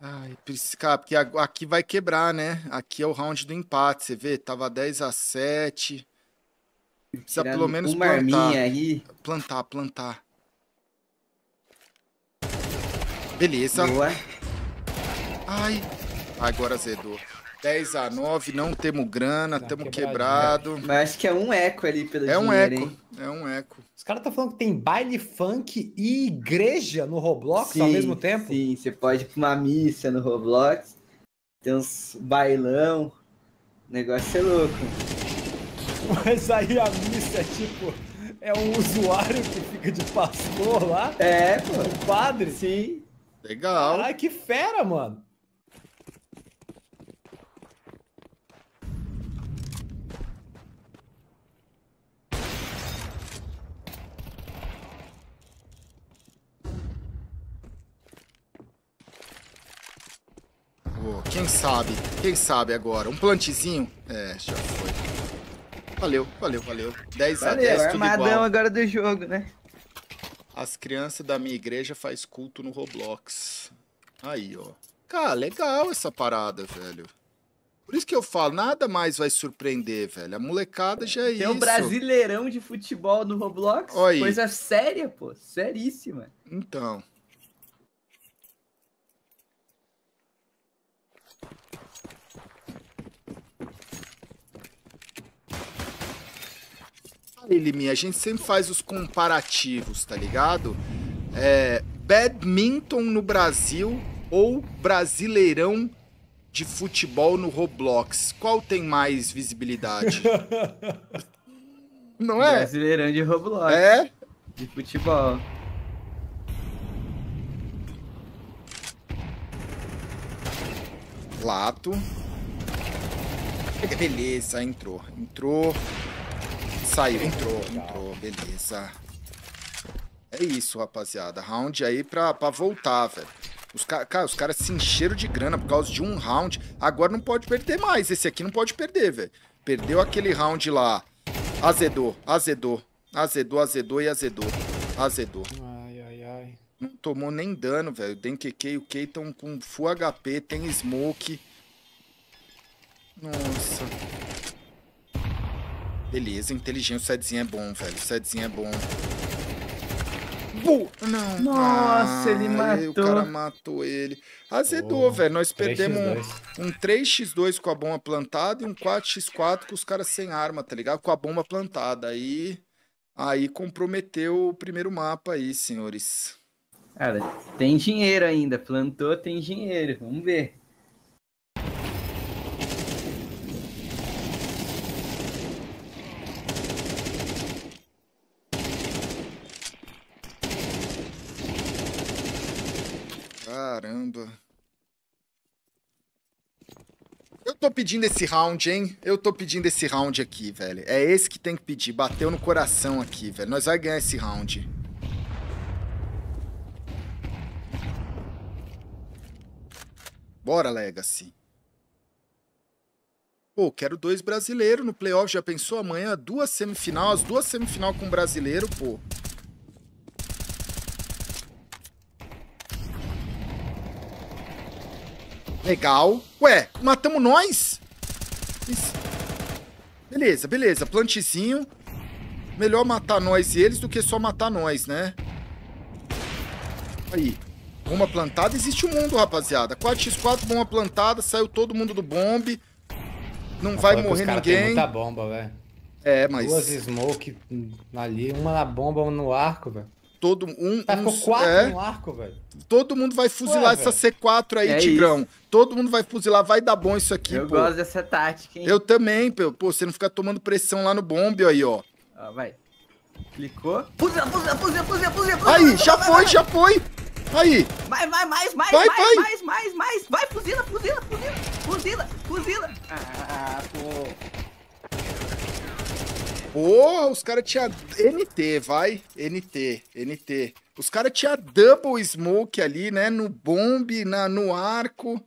Ai, cara, porque aqui vai quebrar, né? Aqui é o round do empate, você vê? Tava 10 a 7. Precisa Tirando pelo menos plantar. Aí. Plantar, plantar. Beleza. Boa. Ai, agora zedou. 10 a 9, não temos grana, tá estamos quebrado. Mas acho que é um eco ali pelo É um eco, hein? é um eco caras estão tá falando que tem baile funk e igreja no Roblox sim, ao mesmo tempo? Sim, você pode ir pra uma missa no Roblox, tem uns bailão, o negócio é louco. Mas aí a missa é tipo, é um usuário que fica de pastor lá? É, pô. Um padre? Sim. Legal. Caralho, que fera, mano. Quem sabe? Quem sabe agora? Um plantezinho? É, já foi. Valeu, valeu, valeu. 10 valeu, a 10, tudo igual. igual. agora do jogo, né? As crianças da minha igreja faz culto no Roblox. Aí, ó. Cara, legal essa parada, velho. Por isso que eu falo, nada mais vai surpreender, velho. A molecada já é Tem isso. Tem um brasileirão de futebol no Roblox. Coisa séria, pô. Seríssima. Então. falei, a gente sempre faz os comparativos, tá ligado? É, badminton no Brasil ou Brasileirão de futebol no Roblox? Qual tem mais visibilidade? Não é? Brasileirão de Roblox. É? De futebol. Lato. Beleza, entrou. Entrou. Saiu, entrou, entrou, beleza. É isso, rapaziada. Round aí pra, pra voltar, velho. Os, ca... cara, os caras se encheram de grana por causa de um round. Agora não pode perder mais. Esse aqui não pode perder, velho. Perdeu aquele round lá. Azedou, azedou. Azedou, azedou e azedou. Azedou. Ai, ai, ai. Não tomou nem dano, velho. Denkeke e o Kei estão com full HP, tem smoke. Nossa. Beleza, inteligente. O setzinho é bom, velho. O setzinho é bom. Boa! Não. Nossa, ah, ele matou. O cara matou ele. Azedou, oh, velho. Nós perdemos 3x2. um, um 3x2 com a bomba plantada e um 4x4 com os caras sem arma, tá ligado? Com a bomba plantada. Aí, aí comprometeu o primeiro mapa aí, senhores. Cara, tem dinheiro ainda. Plantou, tem dinheiro. Vamos ver. Caramba. Eu tô pedindo esse round, hein? Eu tô pedindo esse round aqui, velho. É esse que tem que pedir. Bateu no coração aqui, velho. Nós vai ganhar esse round. Bora, Legacy. Pô, quero dois brasileiros no playoff. Já pensou amanhã? Duas semifinal, as duas semifinal com brasileiro, pô. Legal. Ué, matamos nós? Isso. Beleza, beleza. Plantezinho. Melhor matar nós e eles do que só matar nós, né? Aí. Bomba plantada. Existe o um mundo, rapaziada. 4x4, bomba plantada. Saiu todo mundo do bombe. Não vai morrer ninguém. Tem muita bomba, velho. É, mas... Duas smoke ali, uma na bomba, uma no arco, velho. Todo um. Tá, uns, ficou quatro é, no arco, velho. Todo mundo vai fuzilar Ué, essa C4 aí, é Tigrão. Isso. Todo mundo vai fuzilar, vai dar bom isso aqui, Eu pô. gosto dessa tática, hein? Eu também, pô. Pô, você não ficar tomando pressão lá no bombe aí, ó. Ó, vai. Clicou. Fuzila, fuzila, fuzila, fuzila, fuzila. Aí, já vai, foi, vai, já vai. foi. Aí. Vai, vai, mais, mais, vai, mais, vai. mais, mais, mais. Vai, fuzila, fuzila, fuzila, fuzila, fuzila. Ah, pô. Porra, os caras tinham NT, vai. NT, NT. Os caras tinham double smoke ali, né? No bombe, na, no arco.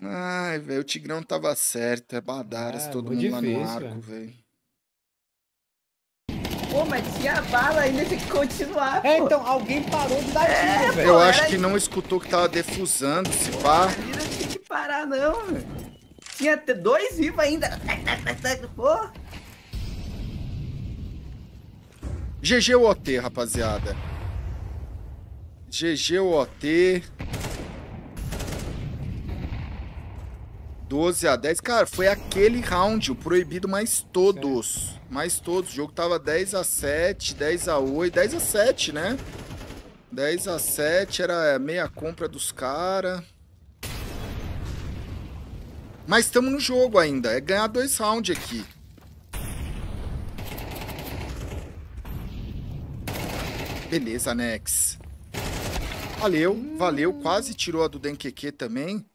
Ai, velho, o Tigrão tava certo. É Badaras, ah, todo mundo difícil, lá no arco, velho. Pô, mas tinha bala ainda, tem que continuar. É, pô. É, então, alguém parou de dar é, tiro, velho. Eu acho que não escutou que tava defusando, se pá. Não tinha que parar, não, velho. Tinha dois vivos ainda. Pô. GG OT, rapaziada. GG OT. 12 a 10. Cara, foi aquele round, o proibido mais todos. Certo. Mais todos. O jogo tava 10 a 7, 10 a 8, 10 a 7, né? 10 a 7 era meia compra dos caras. Mas estamos no jogo ainda. É ganhar dois rounds aqui. Beleza, Nex. Valeu, valeu. Quase tirou a do Denkeke também.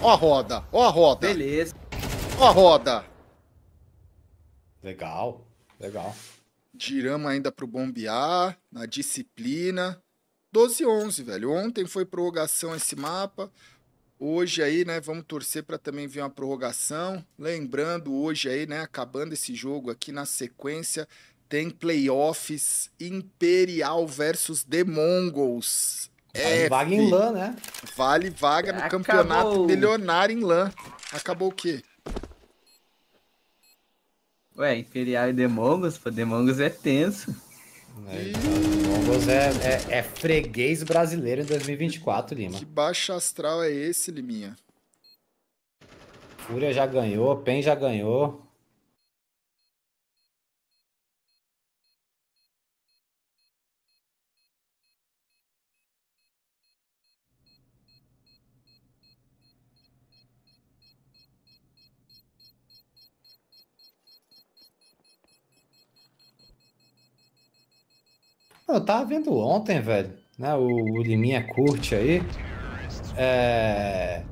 Ó a roda, ó a roda. Beleza. Ó a roda. Legal, legal. Giramos ainda pro bombear, na disciplina. 12 11, velho. Ontem foi prorrogação esse mapa. Hoje aí, né, vamos torcer para também vir uma prorrogação. Lembrando, hoje aí, né, acabando esse jogo aqui na sequência, tem playoffs Imperial versus The Mongols. Vale vaga em LAN, né? Vale vaga no Acabou. campeonato milionário em LAN. Acabou o quê? Ué, Imperial e The Mongols, pô, The Mongols é tenso. É, né? Longos então, é, é, é, freguês brasileiro em 2024, Lima. Que baixo astral é esse, Liminha? Fúria já ganhou, Pen já ganhou. Eu tava vendo ontem, velho, né? O, o Liminha curte aí. É...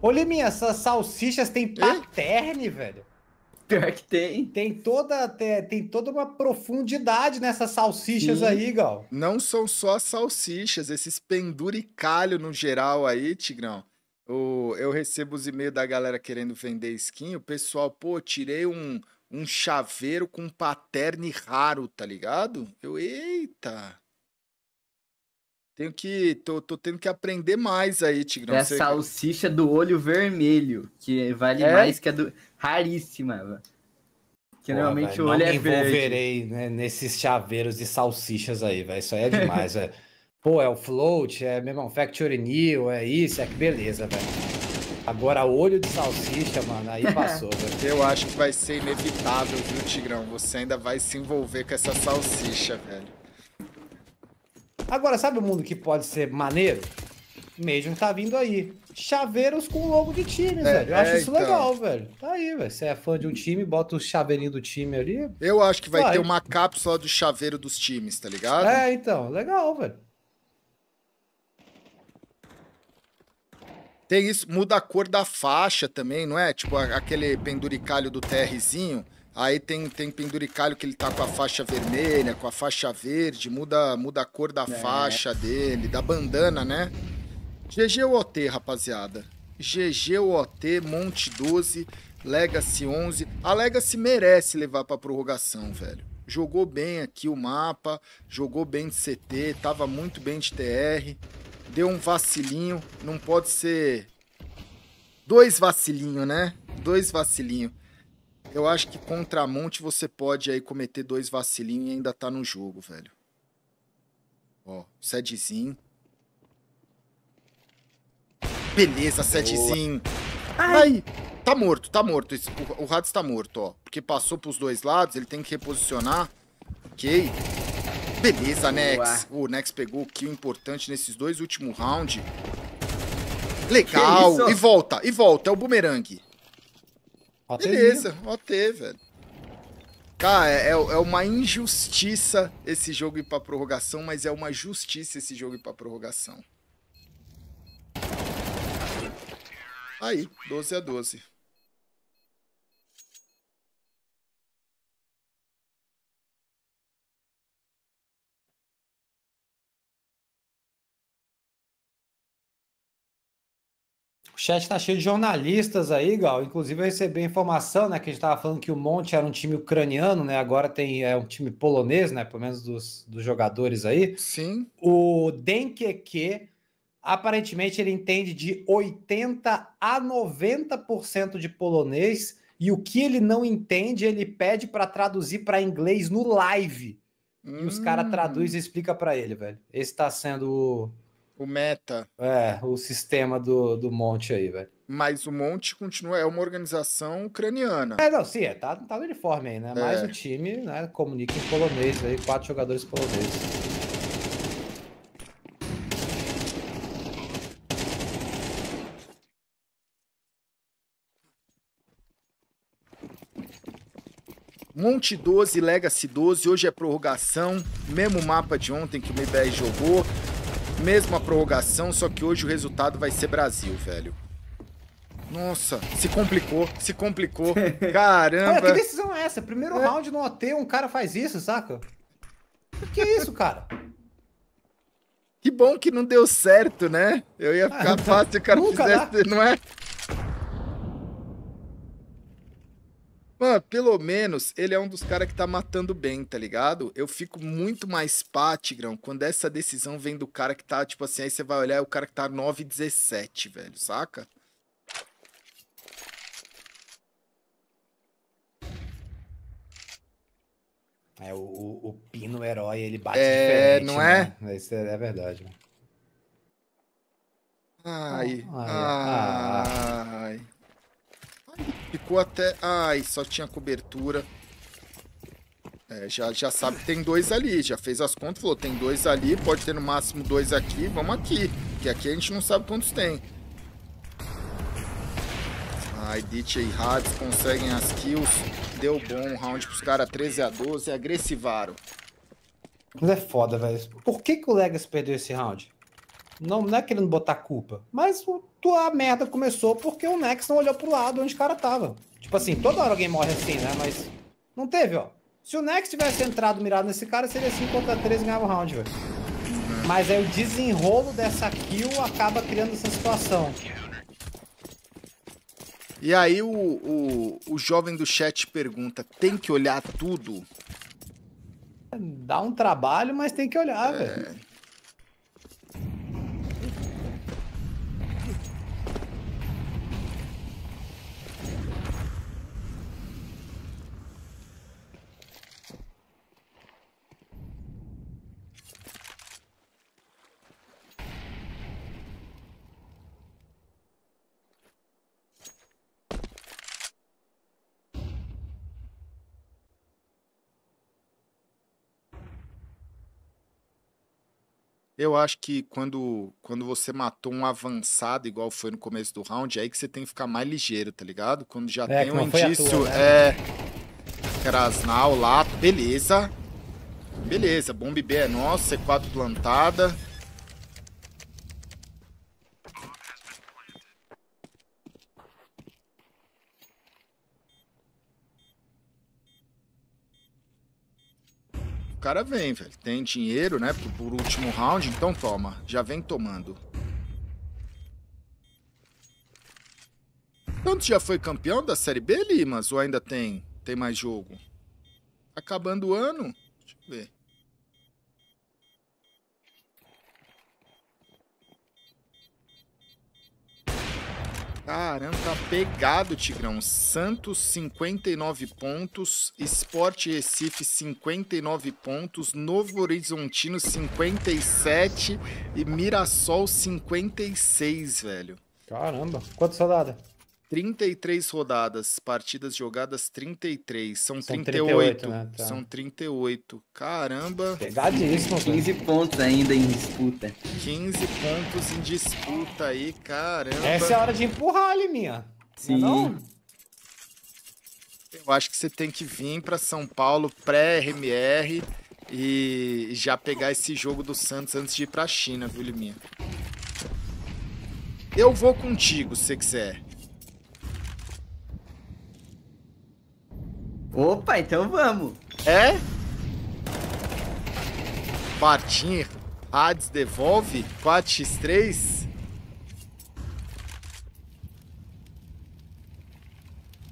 Ô, Liminha, essas salsichas têm paterne, velho. Pior que tem. Tem toda, tem, tem toda uma profundidade nessas salsichas Sim. aí, Gal. Não são só salsichas, esses penduricalho no geral aí, Tigrão. O, eu recebo os e-mails da galera querendo vender skin, o pessoal, pô, tirei um, um chaveiro com paterne raro, tá ligado? Eu, eita! Tenho que. Tô, tô tendo que aprender mais aí, Tigrão. É a salsicha do olho vermelho, que vale é? mais que a do. Raríssima, Que Pô, normalmente véio, o olho não é me envolverei né, nesses chaveiros de salsichas aí, velho. Isso aí é demais, velho. Pô, é o float, é mesmo, Factory New, é isso, é que beleza, velho. Agora, olho de salsicha, mano, aí passou. velho. Eu acho que vai ser inevitável, viu, Tigrão? Você ainda vai se envolver com essa salsicha, velho. Agora, sabe o mundo que pode ser maneiro? Mesmo tá vindo aí. Chaveiros com logo de time, é, velho. Eu é, acho isso então. legal, velho. Tá aí, velho. Você é fã de um time, bota o chaveirinho do time ali. Eu acho que vai, vai. ter uma cápsula do chaveiro dos times, tá ligado? É, então. Legal, velho. Tem isso, muda a cor da faixa também, não é? Tipo aquele penduricalho do TRzinho. Aí tem, tem penduricalho que ele tá com a faixa vermelha, com a faixa verde, muda, muda a cor da é. faixa dele, da bandana, né? ggot rapaziada. ggot Monte 12, Legacy 11. A Legacy merece levar pra prorrogação, velho. Jogou bem aqui o mapa, jogou bem de CT, tava muito bem de TR deu um vacilinho, não pode ser dois vacilinhos né? Dois vacilinhos Eu acho que contra a Monte você pode aí cometer dois vacilinhos e ainda tá no jogo, velho. Ó, sedzinho. Beleza, sedzinho. Ai. tá morto, tá morto. O, o Hades tá morto, ó. Porque passou pros dois lados, ele tem que reposicionar. Ok. Beleza, Nex. O Nex pegou o kill importante nesses dois últimos rounds. Legal. E volta, e volta. É o bumerangue. Beleza, OT, velho. Cara, é, é, é uma injustiça esse jogo ir pra prorrogação, mas é uma justiça esse jogo ir pra prorrogação. Aí, 12 a 12. chat está cheio de jornalistas aí, Gal. Inclusive, eu recebi a informação, né? Que a gente estava falando que o Monte era um time ucraniano, né? Agora tem é um time polonês, né? Pelo menos dos, dos jogadores aí. Sim. O Denkeke, aparentemente, ele entende de 80% a 90% de polonês. E o que ele não entende, ele pede para traduzir para inglês no live. Hum. E os caras hum. traduzem e explica para ele, velho. Esse está sendo o meta. É, o sistema do, do monte aí, velho. Mas o monte continua, é uma organização ucraniana. É, não, sim, é, tá, tá uniforme aí, né? É. Mais um time, né? Comunica em polonês aí, quatro jogadores poloneses. Monte 12, Legacy 12, hoje é prorrogação, mesmo mapa de ontem que o MBR jogou. Mesma prorrogação, só que hoje o resultado vai ser Brasil, velho. Nossa, se complicou, se complicou. Caramba. Cara, que decisão é essa? Primeiro é. round no OT, um cara faz isso, saca? Que é isso, cara? Que bom que não deu certo, né? Eu ia ficar fácil se o cara fizesse, dá. não é? Mano, pelo menos ele é um dos caras que tá matando bem, tá ligado? Eu fico muito mais pá, Tigrão, quando essa decisão vem do cara que tá, tipo assim, aí você vai olhar é o cara que tá 9 17, velho, saca? É, o, o, o Pino herói, ele bate é, diferente. Não é, não né? é? Isso é verdade, mano. Ai, ai, ai. ai. Ficou até... Ai, só tinha cobertura. É, já, já sabe que tem dois ali. Já fez as contas, falou, tem dois ali, pode ter no máximo dois aqui. Vamos aqui, que aqui a gente não sabe quantos tem. Ai, Ditch e Hades conseguem as kills. Deu bom o round pros caras, 13 a 12, agressivaram. Mas é foda, velho. Por que, que o Legas perdeu esse round? Não, não é querendo botar culpa, mas o, tua merda começou porque o Nex não olhou pro lado onde o cara tava. Tipo assim, toda hora alguém morre assim, né? Mas não teve, ó. Se o Nex tivesse entrado mirado nesse cara, seria 5 contra 3 e ganhava o round, velho. Mas aí o desenrolo dessa kill acaba criando essa situação. E aí o, o, o jovem do chat pergunta, tem que olhar tudo? Dá um trabalho, mas tem que olhar, é... velho. Eu acho que quando, quando você matou um avançado, igual foi no começo do round, é aí que você tem que ficar mais ligeiro, tá ligado? Quando já é, tem um indício, tua, né? é. Krasnal lá, beleza. Beleza, bomb B é nosso, C4 plantada. cara vem, velho. Tem dinheiro, né? Por, por último round, então toma. Já vem tomando. Tanto já foi campeão da Série B, Limas? Ou ainda tem, tem mais jogo? Acabando o ano? Deixa eu ver. Caramba, tá pegado, Tigrão. Santos, 59 pontos. Esporte Recife, 59 pontos. Novo Horizontino, 57. E Mirassol, 56, velho. Caramba, quanto saudade? 33 rodadas, partidas jogadas 33, são, são 38. 38 né? tá. São 38. Caramba. Pesadíssimo. 15 pontos ainda em disputa. 15 pontos em disputa aí, caramba. Essa é a hora de empurrar ali, minha. É Sim. Não, Eu acho que você tem que vir para São Paulo pré-RMR e já pegar esse jogo do Santos antes de ir para China, viu, Liminha? Eu vou contigo, se você quiser. Opa, então vamos. É? Partir. Hades devolve 4x3.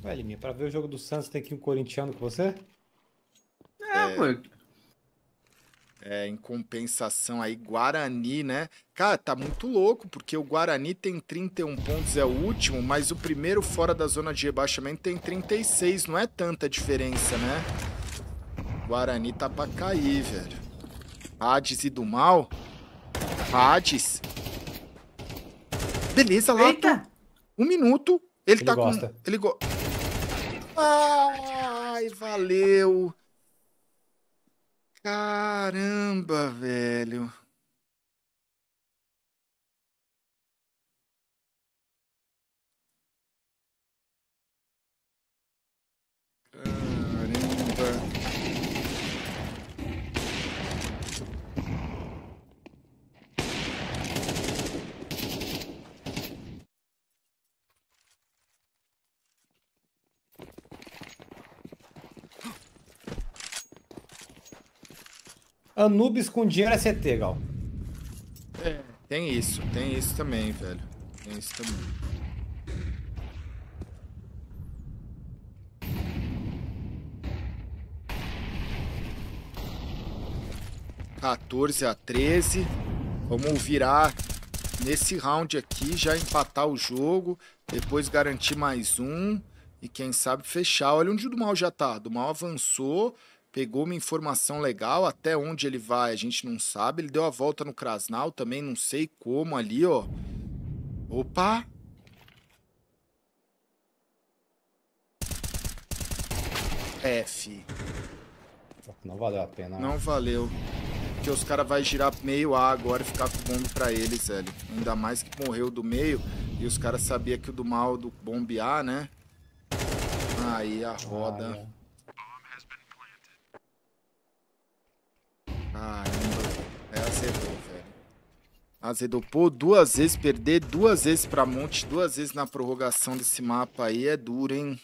Ué, Liminha, pra ver o jogo do Santos tem que ir um corintiano com você? É, é. Pô, é, em compensação aí, Guarani, né? Cara, tá muito louco, porque o Guarani tem 31 pontos, é o último, mas o primeiro fora da zona de rebaixamento tem 36, não é tanta diferença, né? Guarani tá pra cair, velho. Hades e do mal? Hades? Beleza, lá. Eita! Um minuto. Ele, ele tá gosta. com. Ele go... Ai, valeu! Caramba, velho. Anubis com dinheiro é CT, Gal. É, tem isso, tem isso também, velho. Tem isso também. Quatorze a treze. Vamos virar nesse round aqui, já empatar o jogo, depois garantir mais um e quem sabe fechar. Olha onde o do mal já tá. Do mal avançou, pegou uma informação legal, até onde ele vai a gente não sabe. Ele deu a volta no Krasnal também, não sei como ali, ó. Opa! F. Não valeu a pena. Né? Não valeu. Porque os caras vão girar meio A agora e ficar com o bombe pra eles, velho. Ainda mais que morreu do meio e os caras sabiam que o do mal do bombe A, né? Aí a roda... Ah, Caramba. É, azedou, velho. Azedou. Pô, duas vezes perder, duas vezes pra monte, duas vezes na prorrogação desse mapa aí é duro, hein?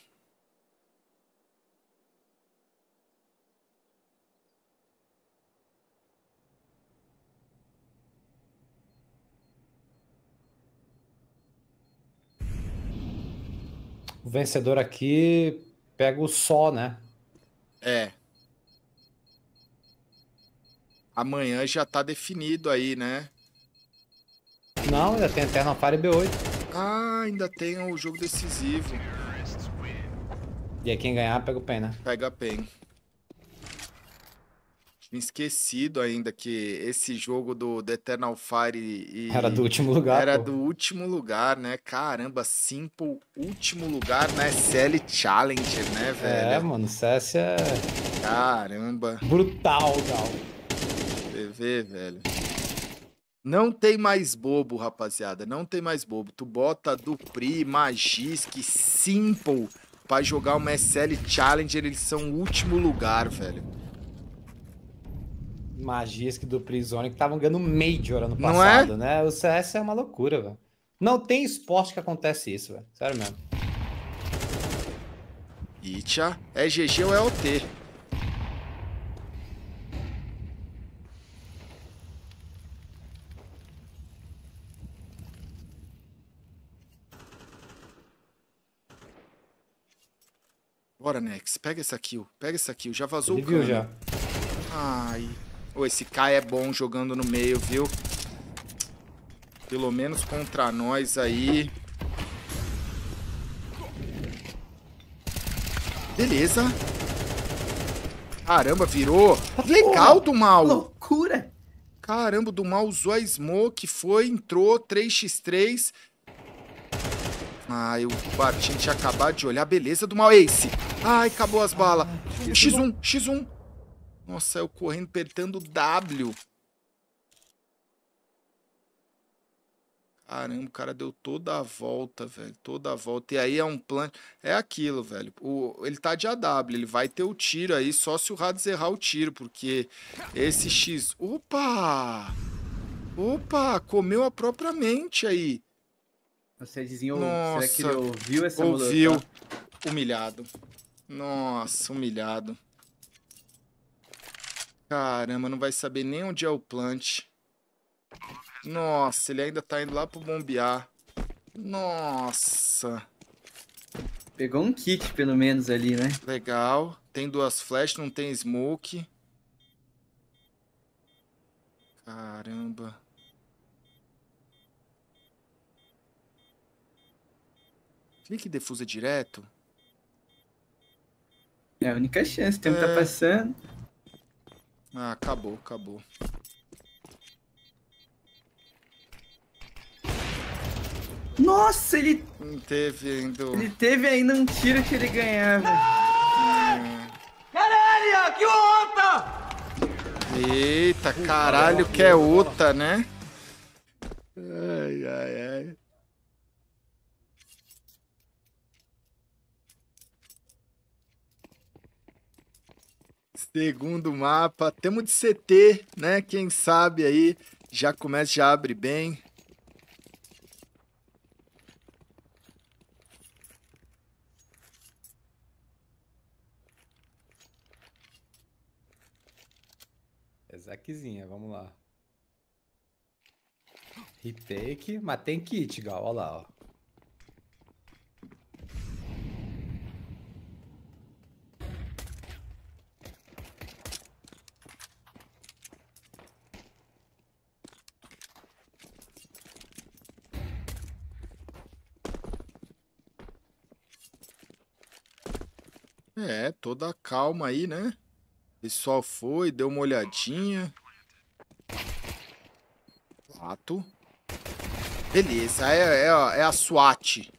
O vencedor aqui pega o só, né? É, amanhã já tá definido aí, né? Não, ainda tem Eternal Fire B8. Ah, ainda tem o jogo decisivo. E aí quem ganhar pega o PEN, né? Pega PEN. Tinha esquecido ainda que esse jogo do, Eternal Fire e, Era do último lugar, Era pô. do último lugar, né? Caramba, Simple, último lugar na SL Challenger, né, é, velho? É, mano, CS é... Caramba. Brutal, Gal. Você vê, velho. Não tem mais bobo, rapaziada. Não tem mais bobo. Tu bota Dupri, Magisk, Simple pra jogar uma SL Challenger. Eles são o último lugar, velho. Magisk do Prisonic estavam ganhando Major ano é? passado, é? né? O CS é uma loucura, velho. Não tem esporte que acontece isso, velho. Sério mesmo. Itcha é GG ou é OT? Bora, Nex. Pega essa kill. Pega essa kill. Já vazou Ele o cano. Viu já. Ai. Ô, esse Kai é bom jogando no meio, viu? Pelo menos contra nós aí. Beleza. Caramba, virou. Tá Legal do mal. Loucura. Caramba, do mal usou a smoke, foi, entrou, 3x3. Ah, eu bati, tinha acabado de olhar. Beleza do mal, Ace. É Ai, acabou as balas. X1, X1. Nossa, eu correndo, apertando W. Caramba, o cara deu toda a volta, velho. Toda a volta. E aí é um plano. É aquilo, velho. O, ele tá de AW, ele vai ter o tiro aí, só se o Hades errar o tiro, porque esse X. Opa! Opa! Comeu a própria mente aí. Você desenhou. É Nossa, será que ele ouviu essa Ouviu. Humilhado. Nossa, humilhado. Caramba, não vai saber nem onde é o plant. Nossa, ele ainda tá indo lá pro bombear. Nossa. Pegou um kit, pelo menos, ali, né? Legal. Tem duas flechas, não tem smoke. Caramba. Clique defusa direto? É a única chance, o tempo tá é... tá passando. Ah, acabou, acabou. Nossa, ele. Não teve ainda. Ele teve ainda um tiro que ele ganhava. Caralho, que outra! Eita, caralho, que é outra, né? Segundo mapa, temos de CT, né? Quem sabe aí já começa, já abre bem. É Zaquezinha, vamos lá. Retake, mas tem kit, Gal, olha lá, ó. É, toda a calma aí, né? Ele só foi, deu uma olhadinha. Rato. Beleza, é, é, é a SWAT.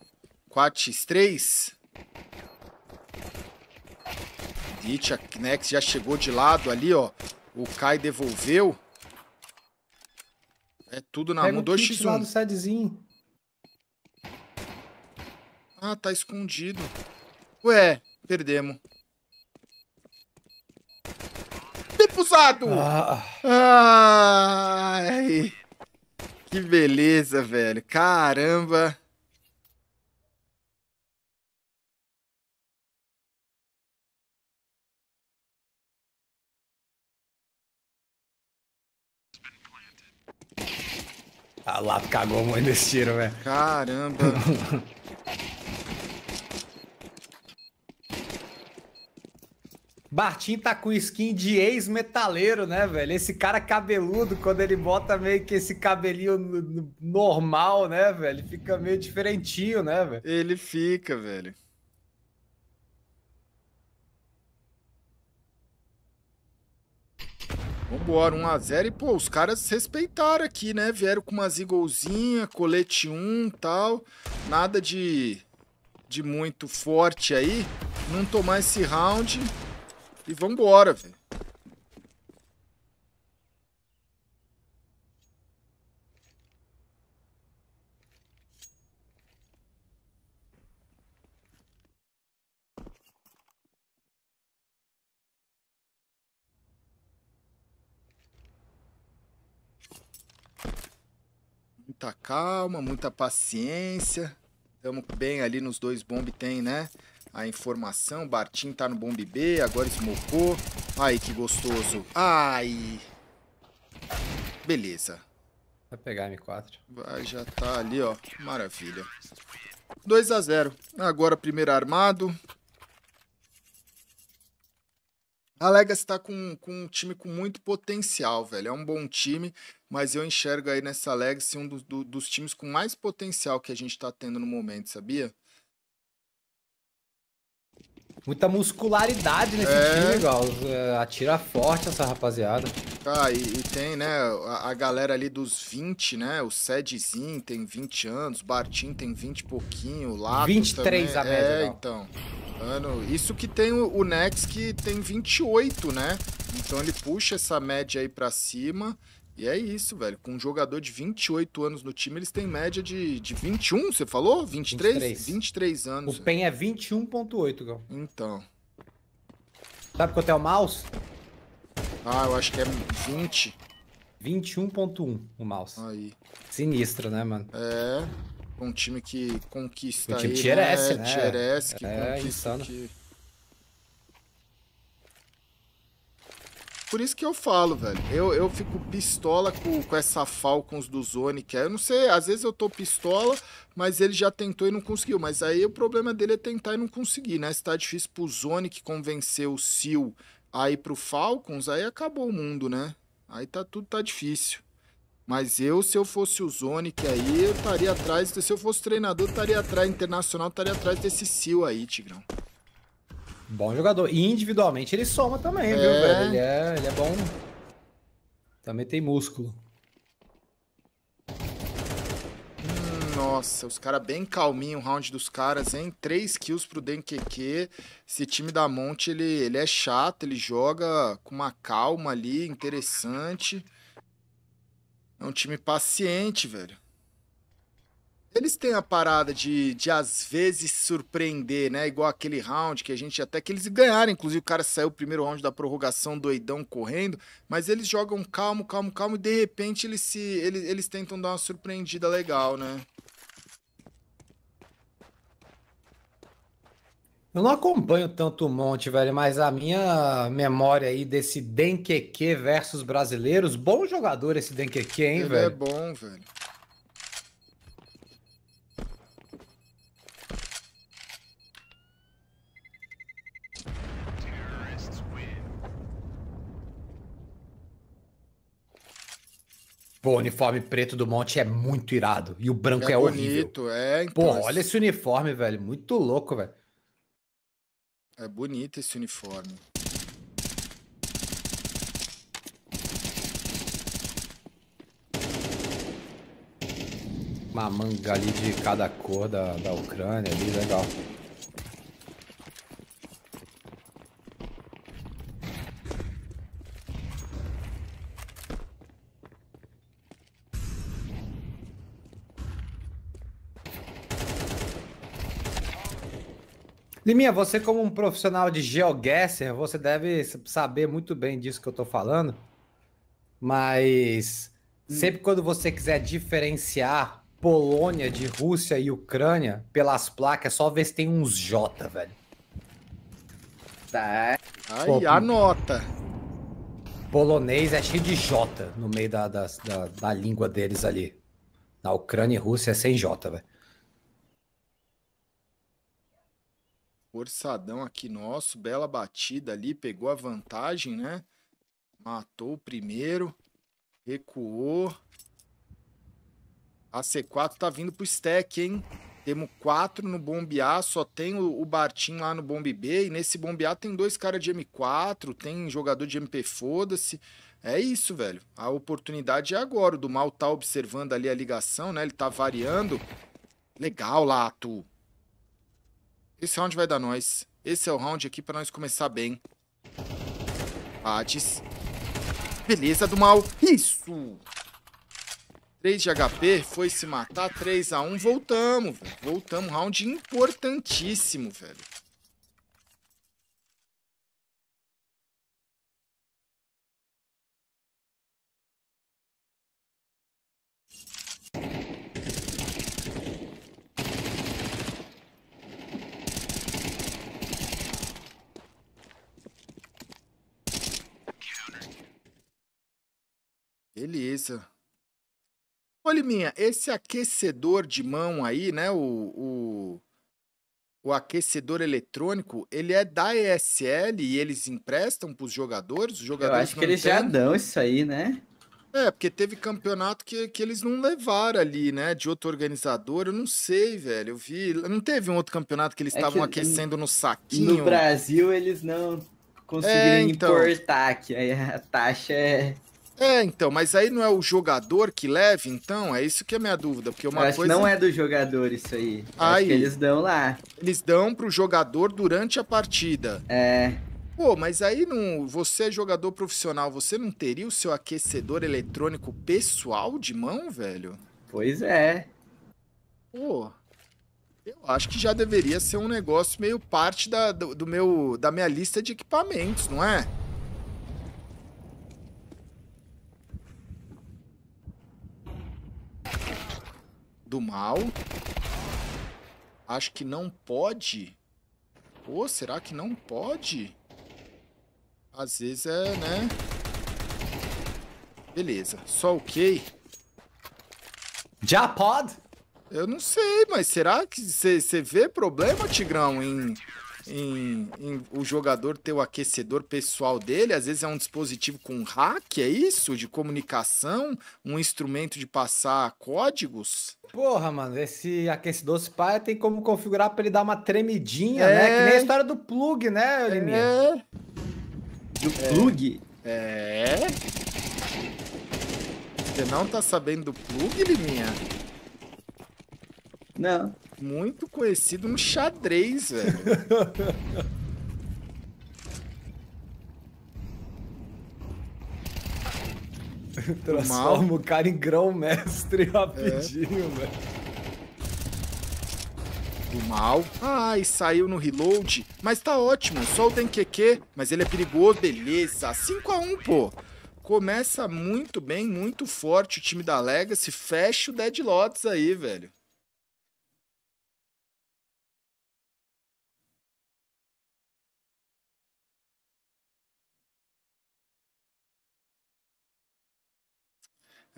4x3. Ditch, a Knex já chegou de lado ali, ó. O Kai devolveu. É tudo na mão. 2x1. Lá do Ah, tá escondido. Ué, Perdemos. Defusado! Ah. Ai. Que beleza, velho. Caramba. Ah lá, cagou muito esse tiro, velho. Caramba. Bartim tá com skin de ex-metaleiro, né, velho? Esse cara cabeludo, quando ele bota meio que esse cabelinho normal, né, velho? Fica meio diferentinho, né, velho? Ele fica, velho. Vambora, 1x0. E, pô, os caras respeitaram aqui, né? Vieram com umas igolzinha, colete 1 e tal. Nada de, de muito forte aí. Não tomar esse round. E vambora, velho. Muita calma, muita paciência. Estamos bem ali nos dois bomb tem, né? a informação. Bartim tá no bomb B, agora smocou. Ai, que gostoso. Ai. Beleza. Vai pegar M4. Vai, já tá ali, ó. Maravilha. 2 a 0 Agora, primeiro armado. A Legacy tá com, com um time com muito potencial, velho. É um bom time, mas eu enxergo aí nessa Legacy um do, do, dos times com mais potencial que a gente tá tendo no momento, sabia? muita muscularidade nesse é. time, igual. É, atira forte essa rapaziada. Ah, e, e tem, né, a, a, galera ali dos 20, né? O Sedzinho tem 20 anos, Bartim tem 20 e pouquinho, lá 23 também. a média. É, não. então. mano isso que tem o, o Nex que tem 28, né? Então ele puxa essa média aí pra cima. E é isso, velho. Com um jogador de 28 anos no time, eles têm média de, de 21, você falou? 23? 23, 23 anos. O PEN é 21.8, Gal. Então. Sabe quanto é o mouse? Ah, eu acho que é 20. 21.1 o mouse. Aí. Sinistro, né, mano? É. Um time que conquista. Um time ele, tier S, né? né? Tier S, que é, conquista. Insano. Que... Por isso que eu falo, velho. Eu, eu fico pistola com, com essa Falcons do Zone, que é. Eu não sei, às vezes eu tô pistola, mas ele já tentou e não conseguiu. Mas aí o problema dele é tentar e não conseguir, né? Se tá difícil pro Zone que convenceu o Sil aí pro Falcons, aí acabou o mundo, né? Aí tá tudo tá difícil. Mas eu, se eu fosse o Zone, que aí eu estaria atrás. Se eu fosse treinador, estaria atrás. Internacional, estaria atrás desse Sil aí, Tigrão. Bom jogador. E individualmente ele soma também, é... viu, velho? Ele é, ele é bom. Também tem músculo. Hum, nossa, os caras bem calminho, o round dos caras, hein? três kills pro Denkeke. Esse time da Monte, ele, ele é chato, ele joga com uma calma ali, interessante. É um time paciente, velho. Eles têm a parada de, de às vezes surpreender, né? Igual aquele round que a gente até que eles ganharam, inclusive o cara saiu o primeiro round da prorrogação doidão correndo, mas eles jogam calmo, calmo, calmo e de repente eles se eles, eles tentam dar uma surpreendida legal, né? Eu não acompanho tanto o Monte, velho, mas a minha memória aí desse Denqueque versus brasileiros, bom jogador esse Denqueque, hein, Ele é velho? É bom, velho. Pô, o uniforme preto do Monte é muito irado. E o branco é, é bonito, horrível. é. Então, Pô, olha esse uniforme, velho. Muito louco, velho. É bonito esse uniforme. Uma manga ali de cada cor da, da Ucrânia ali, legal. Liminha, você como um profissional de geoguesser, você deve saber muito bem disso que eu estou falando, mas hum. sempre quando você quiser diferenciar Polônia de Rússia e Ucrânia pelas placas, só vê se tem uns J, velho. Tá. Aí, anota. Polonês é cheio de J no meio da, da, da, da língua deles ali. Na Ucrânia e Rússia é sem J, velho. Forçadão aqui nosso, bela batida ali, pegou a vantagem, né? Matou o primeiro, recuou. A C4 tá vindo pro stack, hein? Temos quatro no bombe A, só tem o, o Bartim lá no bombe B. E nesse bombe A tem dois caras de M4, tem jogador de MP, foda-se. É isso, velho. A oportunidade é agora. O do mal tá observando ali a ligação, né? Ele tá variando. Legal, Lato. Esse round vai dar nós. Esse é o round aqui pra nós começar bem. Bates. Beleza do mal. Isso! 3 de HP, foi se matar, 3 x 1 voltamos, velho. Voltamos, round importantíssimo, velho. Beleza. olha minha, esse aquecedor de mão aí, né? O, o, o aquecedor eletrônico, ele é da ESL e eles emprestam para os jogadores? jogadores Eu acho que eles já dão isso aí, né? É, porque teve campeonato que, que eles não levaram ali, né? De outro organizador, eu não sei, velho. Eu vi. Não teve um outro campeonato que eles é estavam aquecendo no saquinho? No Brasil, eles não conseguiram é, então... importar, que a taxa é é, então, mas aí não é o jogador que leve, então? É isso que é a minha dúvida, porque uma eu acho coisa... que não é do jogador isso aí. aí eles dão lá. Eles dão pro jogador durante a partida. É. Pô, mas aí não, você é jogador profissional, você não teria o seu aquecedor eletrônico pessoal de mão, velho? Pois é. Pô, eu acho que já deveria ser um negócio meio parte da, do, do meu, da minha lista de equipamentos, não é? do mal. Acho que não pode. Pô, será que não pode? Às vezes é, né? Beleza, só o okay. Já pode? Eu não sei, mas será que você vê problema, Tigrão, em em, em, o jogador ter o aquecedor pessoal dele, às vezes é um dispositivo com hack, é isso? De comunicação, um instrumento de passar códigos? Porra, mano, esse aquecedor se pá, tem como configurar para ele dar uma tremidinha, é... né? Que nem a é. história do plug, né, Liminha? É. Do plug? É. é. Você não tá sabendo do plug, Liminha? Não muito conhecido no xadrez, velho. Transforma Mal. o cara em grão-mestre rapidinho, é. velho do mal. Ai, saiu no reload, mas tá ótimo. Só o Tenkeke, mas ele é perigoso, beleza. 5 a 1, pô. Começa muito bem, muito forte o time da Legacy, fecha o Deadlots aí, velho.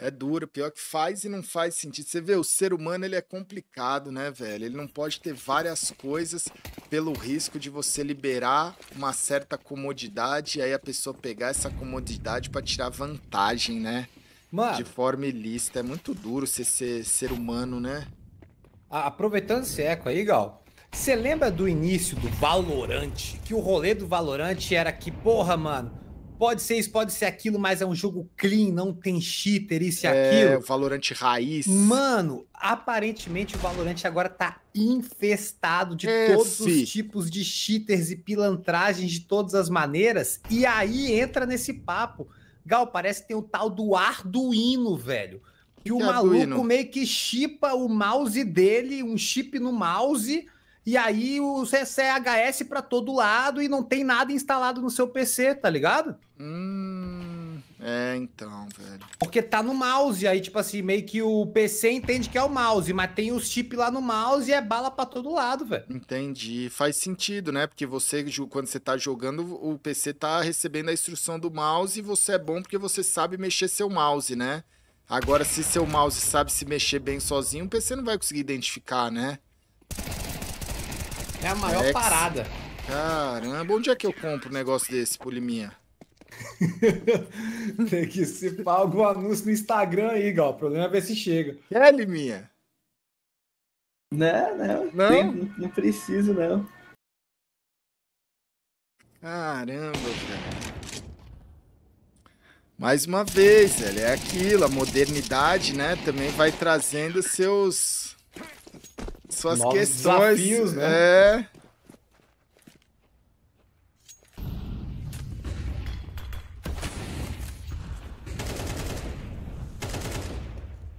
É duro, pior que faz e não faz sentido. Você vê, o ser humano ele é complicado, né, velho? Ele não pode ter várias coisas pelo risco de você liberar uma certa comodidade e aí a pessoa pegar essa comodidade para tirar vantagem, né? Mano, de forma ilícita. É muito duro você ser ser humano, né? Aproveitando esse eco aí, Gal, você lembra do início do Valorante? Que o rolê do Valorante era que, porra, mano, pode ser isso, pode ser aquilo, mas é um jogo clean, não tem cheater, isso e é, aquilo. É, o Valorant raiz. Mano, aparentemente o Valorant agora tá infestado de Esse. todos os tipos de cheaters e pilantragens de todas as maneiras. E aí entra nesse papo. Gal, parece que tem o tal do Arduino, velho. que o é maluco Arduino? meio que chipa o mouse dele, um chip no mouse, e aí o CCHS para todo lado e não tem nada instalado no seu PC, tá ligado? Hum, é então, velho. Porque tá no mouse, aí tipo assim, meio que o PC entende que é o mouse, mas tem os chips lá no mouse e é bala para todo lado, velho. Entendi. Faz sentido, né? Porque você quando você tá jogando, o PC tá recebendo a instrução do mouse e você é bom porque você sabe mexer seu mouse, né? Agora se seu mouse sabe se mexer bem sozinho, o PC não vai conseguir identificar, né? É a maior parada. Caramba, onde é que eu compro um negócio desse, Poliminha? Tem que se pá algum anúncio no Instagram aí, Gal. O problema é ver se chega. É, Liminha? Não, não. Não? Tem, não preciso, não. Caramba, cara. Mais uma vez, velho, é aquilo, a modernidade, né, também vai trazendo seus suas Novos questões. Desafios, né? É.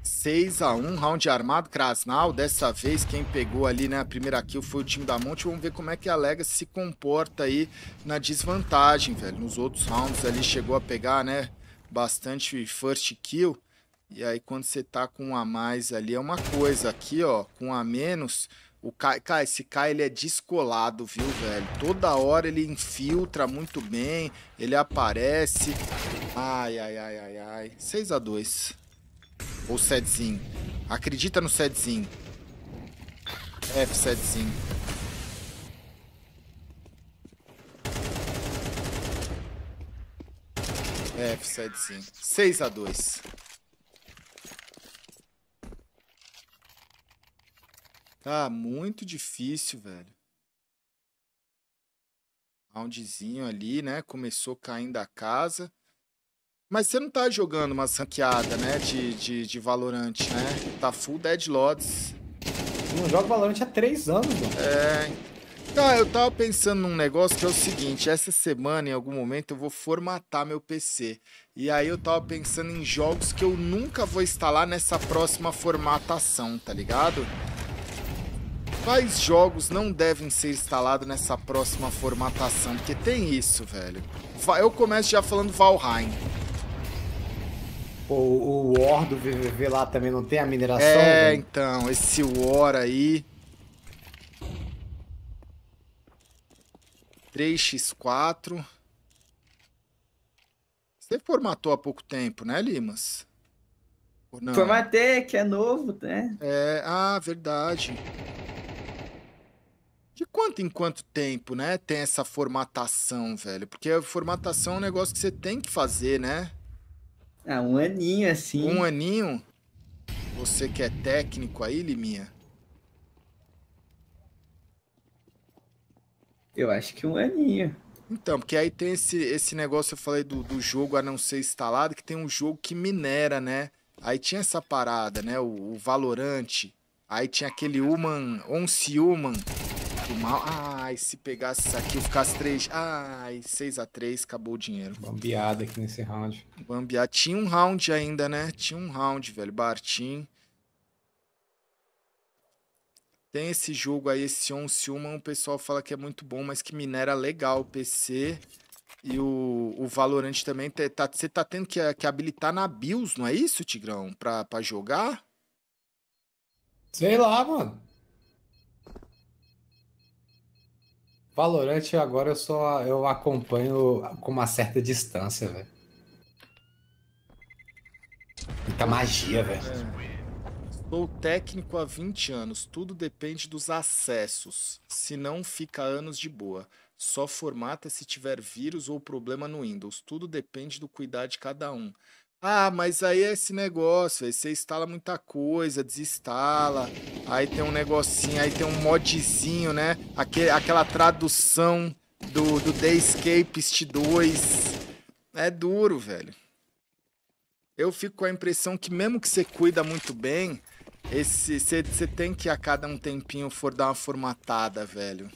Seis a um, round armado, Krasnal. Dessa vez, quem pegou ali né, a primeira kill foi o time da Monte. Vamos ver como é que a Lega se comporta aí na desvantagem, velho. Nos outros rounds ali chegou a pegar, né? Bastante first kill. E aí quando você tá com um a mais ali é uma coisa. Aqui, ó, com um a menos, o Kai, Cara, esse Kai ele é descolado, viu, velho? Toda hora ele infiltra muito bem, ele aparece. Ai, ai, ai, ai, ai. 6x2. Ou setzinho. Acredita no setzinho. F setzinho. F setzinho. 6x2. Tá muito difícil, velho. Roundzinho ali, né? Começou caindo a casa. Mas você não tá jogando uma sanqueada, né? De, de, de Valorant, né? Tá full Dead Lots. Não joga Valorant há três anos, mano. É. Cara, eu tava pensando num negócio que é o seguinte: essa semana, em algum momento, eu vou formatar meu PC. E aí eu tava pensando em jogos que eu nunca vou instalar nessa próxima formatação, tá ligado? Quais jogos não devem ser instalados nessa próxima formatação? Porque tem isso, velho. Eu começo já falando Valheim. O, o War do VVV lá também não tem a mineração? É, velho? então, esse War aí. 3x4. Você formatou há pouco tempo, né, Limas? Formatei, que é novo, né? É, ah, verdade. De quanto em quanto tempo, né, tem essa formatação, velho? Porque a formatação é um negócio que você tem que fazer, né? Ah, um aninho, assim. Um aninho? Você que é técnico aí, Liminha? Eu acho que um aninho. Então, porque aí tem esse, esse negócio, eu falei do, do jogo a não ser instalado, que tem um jogo que minera, né? Aí tinha essa parada, né? O, o Valorante. Aí tinha aquele Human, Once Human, mal. Ai, se pegasse isso aqui, eu ficasse 3. Ai, 6x3, acabou o dinheiro. Bambiada aqui nesse round. Bambiada. Tinha um round ainda, né? Tinha um round, velho. Bartim. Tem esse jogo aí, esse On Human, o pessoal fala que é muito bom, mas que minera legal o PC. E o, o Valorant também, tá, você tá, tá tendo que, que habilitar na BIOS, não é isso, Tigrão? Pra, pra jogar? Sei lá, mano. Valorante agora eu só eu acompanho com uma certa distância, velho. Muita magia, é. velho. É. Sou técnico há 20 anos, tudo depende dos acessos. Se não, fica anos de boa. Só formata se tiver vírus ou problema no Windows. Tudo depende do cuidado de cada um. Ah, mas aí é esse negócio, aí você instala muita coisa, desinstala, aí tem um negocinho, aí tem um modzinho, né? Aquele, aquela tradução do, do The Escapist 2. É duro, velho. Eu fico com a impressão que mesmo que você cuida muito bem, esse você tem que a cada um tempinho for dar uma formatada, velho.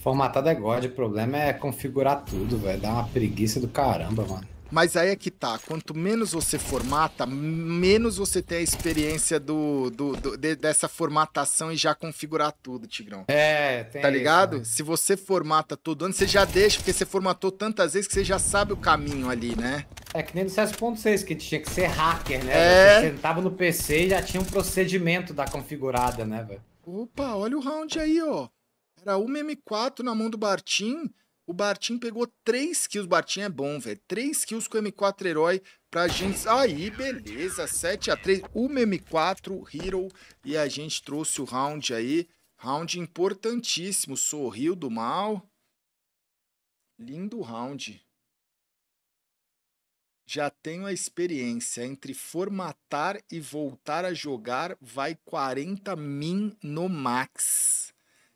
Formatada é God, o problema é configurar tudo, velho. Dá uma preguiça do caramba, mano. Mas aí é que tá, quanto menos você formata, menos você tem a experiência do, do, do de, dessa formatação e já configurar tudo, Tigrão. É, tem Tá ligado? Isso, né? Se você formata todo ano, você já deixa, porque você formatou tantas vezes que você já sabe o caminho ali, né? É que nem no CS.6, que tinha que ser hacker, né? É... Você sentava no PC e já tinha um procedimento da configurada, né, velho? Opa, olha o round aí, ó. Era uma M4 na mão do Bartim o Bartim pegou 3 kills. Bartim é bom, velho. 3 kills com o M4 herói pra gente. Aí, beleza. 7x3. Uma M4 Hero. E a gente trouxe o round aí. Round importantíssimo. Sorriu do mal. Lindo round. Já tenho a experiência. Entre formatar e voltar a jogar, vai 40 min no max.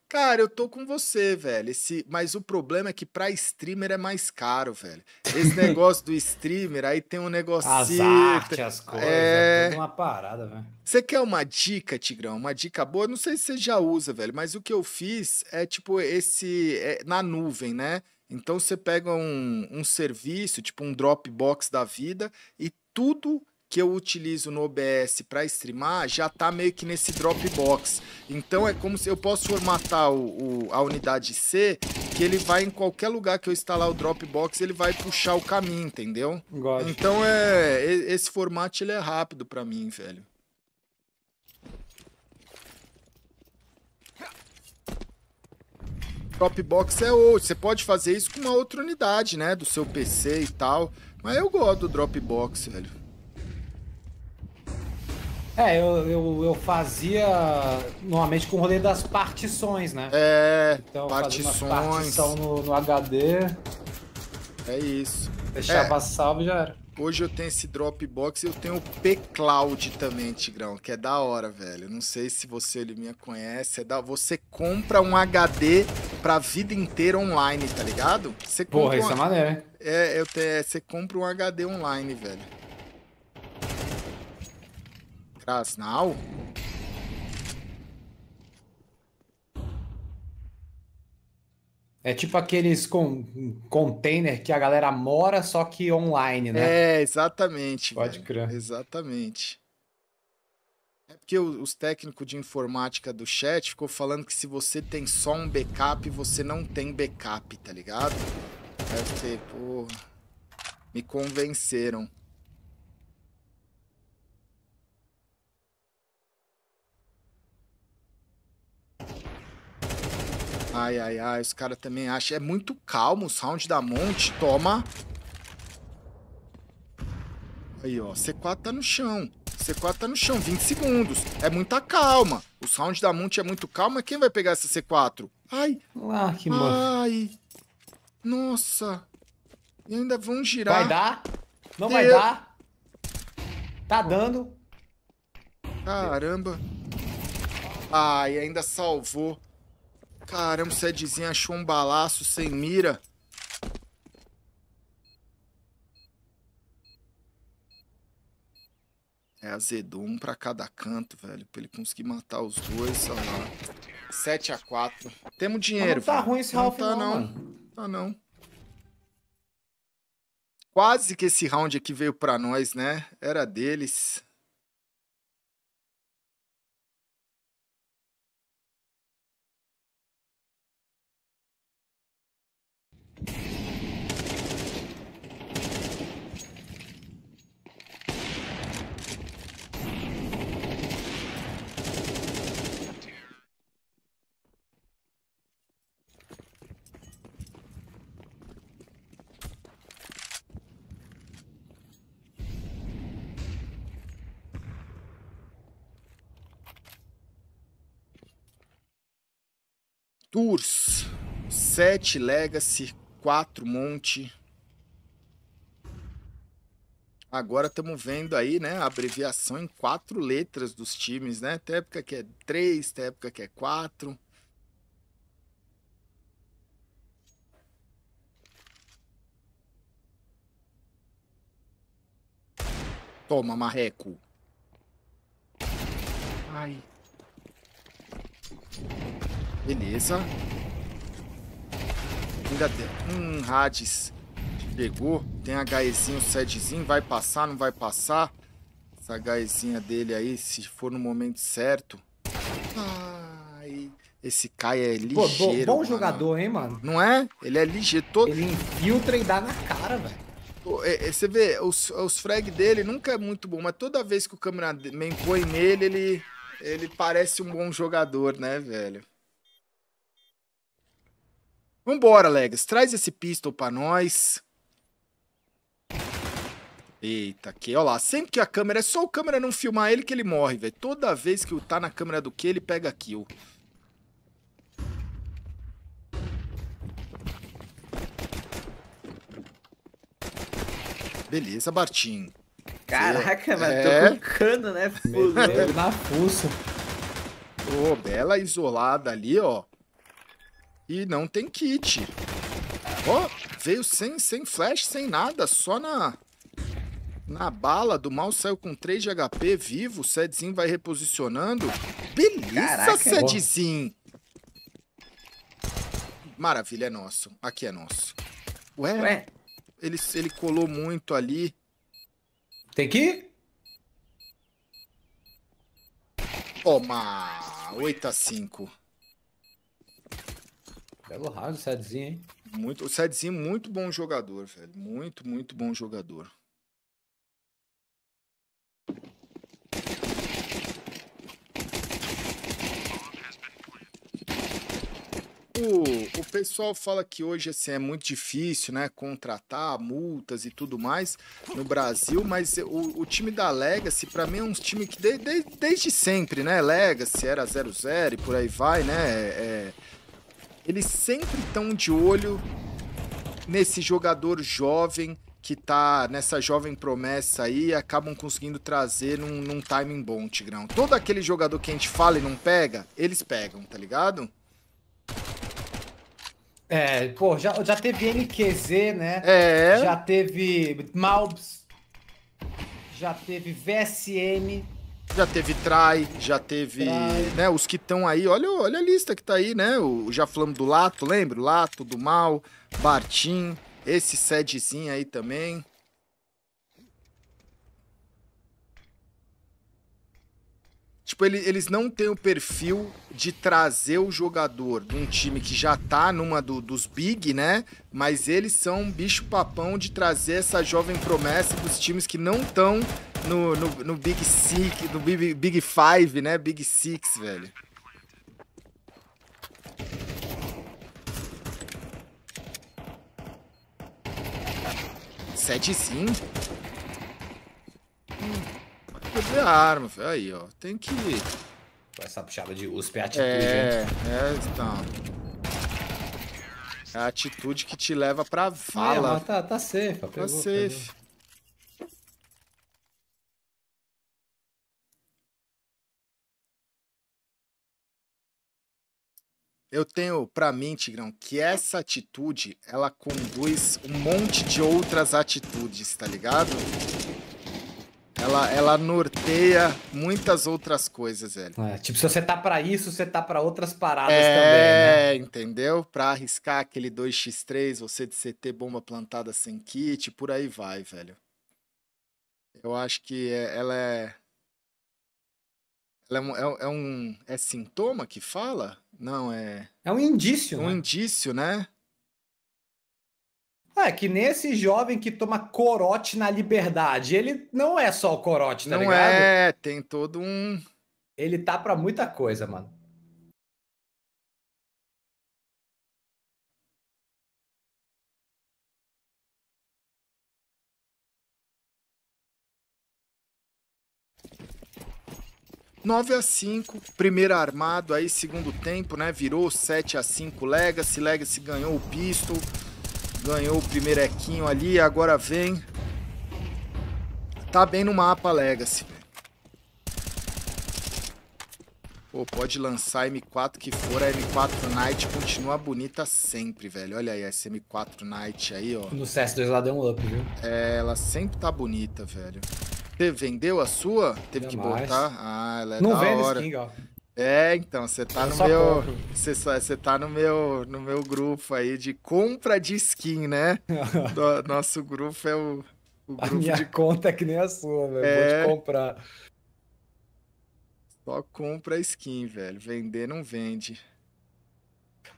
Cara, eu tô com você, velho. Esse... Mas o problema é que pra streamer é mais caro, velho. Esse negócio do streamer, aí tem um negócio. As artes, as é. coisas, é... é uma parada, velho. Você quer uma dica, Tigrão? Uma dica boa? Não sei se você já usa, velho, mas o que eu fiz é tipo esse. É na nuvem, né? Então você pega um, um serviço, tipo um Dropbox da vida, e tudo que eu utilizo no OBS para streamar já está meio que nesse Dropbox. Então é como se eu posso formatar o, o, a unidade C, que ele vai em qualquer lugar que eu instalar o Dropbox, ele vai puxar o caminho, entendeu? Gosto. Então é esse formato ele é rápido para mim, velho. Dropbox é outro. Você pode fazer isso com uma outra unidade, né? Do seu PC e tal. Mas eu gosto do Dropbox, velho. É, eu, eu, eu, fazia normalmente com o rolê das partições, né? É, então, partições. Uma partição no, no, HD. É isso. Deixava é. salvo e já era. Hoje eu tenho esse Dropbox e eu tenho o P-Cloud também, Tigrão, que é da hora, velho. Não sei se você ele me conhece, é da... você compra um HD pra vida inteira online, tá ligado? Você Porra, um... isso é maneiro, hein? É, eu te... você compra um HD online, velho atrás, não? É tipo aqueles com container que a galera mora, só que online, né? É, exatamente. Pode crer. Exatamente. É porque os técnicos de informática do chat ficou falando que se você tem só um backup, você não tem backup, tá ligado? Deve ser, porra. Me convenceram. Ai, ai, ai, os caras também acham. É muito calmo o sound da Monte. Toma. Aí, ó. C4 tá no chão. C4 tá no chão. 20 segundos. É muita calma. O sound da Monte é muito calmo. Quem vai pegar essa C4? Ai. Lá, que mano. Ai. Nossa. E ainda vão girar. Vai dar? Não Deu. vai dar? Tá dando. Caramba. Ai, ainda salvou. Caramba, o Sedzinho achou um balaço sem mira. É, azedou um pra cada canto, velho. Pra ele conseguir matar os dois, sei lá. 7x4. Temos dinheiro. velho. não tá velho. ruim esse round, não. Tá não. não. Tá não. Quase que esse round aqui veio pra nós, né? Era deles. Tours, 7 Legacy, 4 Monte. Agora estamos vendo aí, né, a abreviação em quatro letras dos times, né? Tem época que é três, tem época que é quatro. Toma, marreco. Ai. Beleza. Ainda tem. Hum, Hades. Pegou. Tem HEzinho, setzinho. Vai passar, não vai passar. Essa HEzinha dele aí, se for no momento certo. Ai. Esse Kai é ligeiro. Pô, bom, jogador, hein, mano? Não é? Ele é ligeiro. Todo... Ele infiltra e dá na cara, velho. É, é, você vê, os, os frag dele nunca é muito bom, mas toda vez que o cameraman põe nele, ele, ele parece um bom jogador, né, velho? Vambora, Legs. Traz esse pistol pra nós. Eita, aqui, Olha lá. Sempre que a câmera... É só o câmera não filmar ele que ele morre, velho. Toda vez que tá na câmera do que, ele pega kill. Beleza, Bartim. Caraca, mano, é... tô com cano, né? Fuzou. na fuça. Ô, oh, bela isolada ali, ó. E não tem kit. Ó, oh, veio sem, sem flash, sem nada, só na... Na bala do mal saiu com 3 de HP vivo. O Sedzinho vai reposicionando. Beleza, Caraca, Sedzinho! Maravilha, é nosso. Aqui é nosso. Ué? Ué? Ele, ele colou muito ali. Tem que ir? Toma! 8 a 5. Belo raso, Sedzinho, hein? Muito, o Sedzinho, é muito bom jogador, velho. Muito, muito bom jogador. O, o pessoal fala que hoje assim, é muito difícil né, contratar multas e tudo mais no Brasil, mas o, o time da Legacy, para mim, é um time que de, de, desde sempre, né? Legacy era 0-0 e por aí vai, né? é, é eles sempre estão de olho nesse jogador jovem que tá nessa jovem promessa aí acabam conseguindo trazer num, num, timing bom, Tigrão. Todo aquele jogador que a gente fala e não pega, eles pegam, tá ligado? É, pô, já, já teve NQZ, né? É. Já teve Malbs, já teve VSM, já teve Trai, já teve, trai. né, os que estão aí. Olha, olha a lista que tá aí, né? O, já falamos do Lato, lembra? Lato, do Mal, Bartim, esse Sedzinho aí também. Tipo, ele, eles não têm o perfil de trazer o jogador de um time que já tá numa do, dos big, né? Mas eles são um bicho papão de trazer essa jovem promessa pros times que não estão no, no, no Big Six, no Big, Big Five, né? Big Six, velho. Sete sim. Hum, pode a arma, velho. Aí, ó. Tem que... essa puxada de USP é, é atitude, É, gente. é, então... É a atitude que te leva pra é, vala. É, tá, tá safe. Tá pegou, tá safe. Pegou. Eu tenho para mim, Tigrão, que essa atitude ela conduz um monte de outras atitudes, tá ligado? Ela, ela norteia muitas outras coisas, velho. É, tipo, se você tá para isso, você tá para outras paradas é, também, né? entendeu? Pra arriscar aquele 2x3, você de CT, bomba plantada sem kit, por aí vai, velho. Eu acho que é, ela é é, é, é, um. É sintoma que fala? Não, é. É um indício. Um né? indício, né? Ah, é, que nesse jovem que toma corote na liberdade, ele não é só o corote, tá não ligado? Não é, tem todo um. Ele tá pra muita coisa, mano. 9 a 5 primeiro armado, aí segundo tempo, né? Virou 7 a 5 Legacy, Legacy ganhou o pistol, ganhou o primeiro equinho ali, agora vem. Tá bem no mapa Legacy. Pô, pode lançar M4 que for, a M4 Knight continua bonita sempre, velho. Olha aí, essa M4 Knight aí, ó. No CS2 lá deu um up, viu? É, ela sempre tá bonita, velho. Você vendeu a sua? Teve que botar? Ah, ela é não da vende hora. Skin, ó. É, então, você tá eu é no meu. Você, você tá no meu, no meu grupo aí de compra de skin, né? Do, nosso grupo é o. o grupo a minha de... conta é que nem a sua, velho. É... Vou te comprar. Só compra skin, velho. Vender não vende.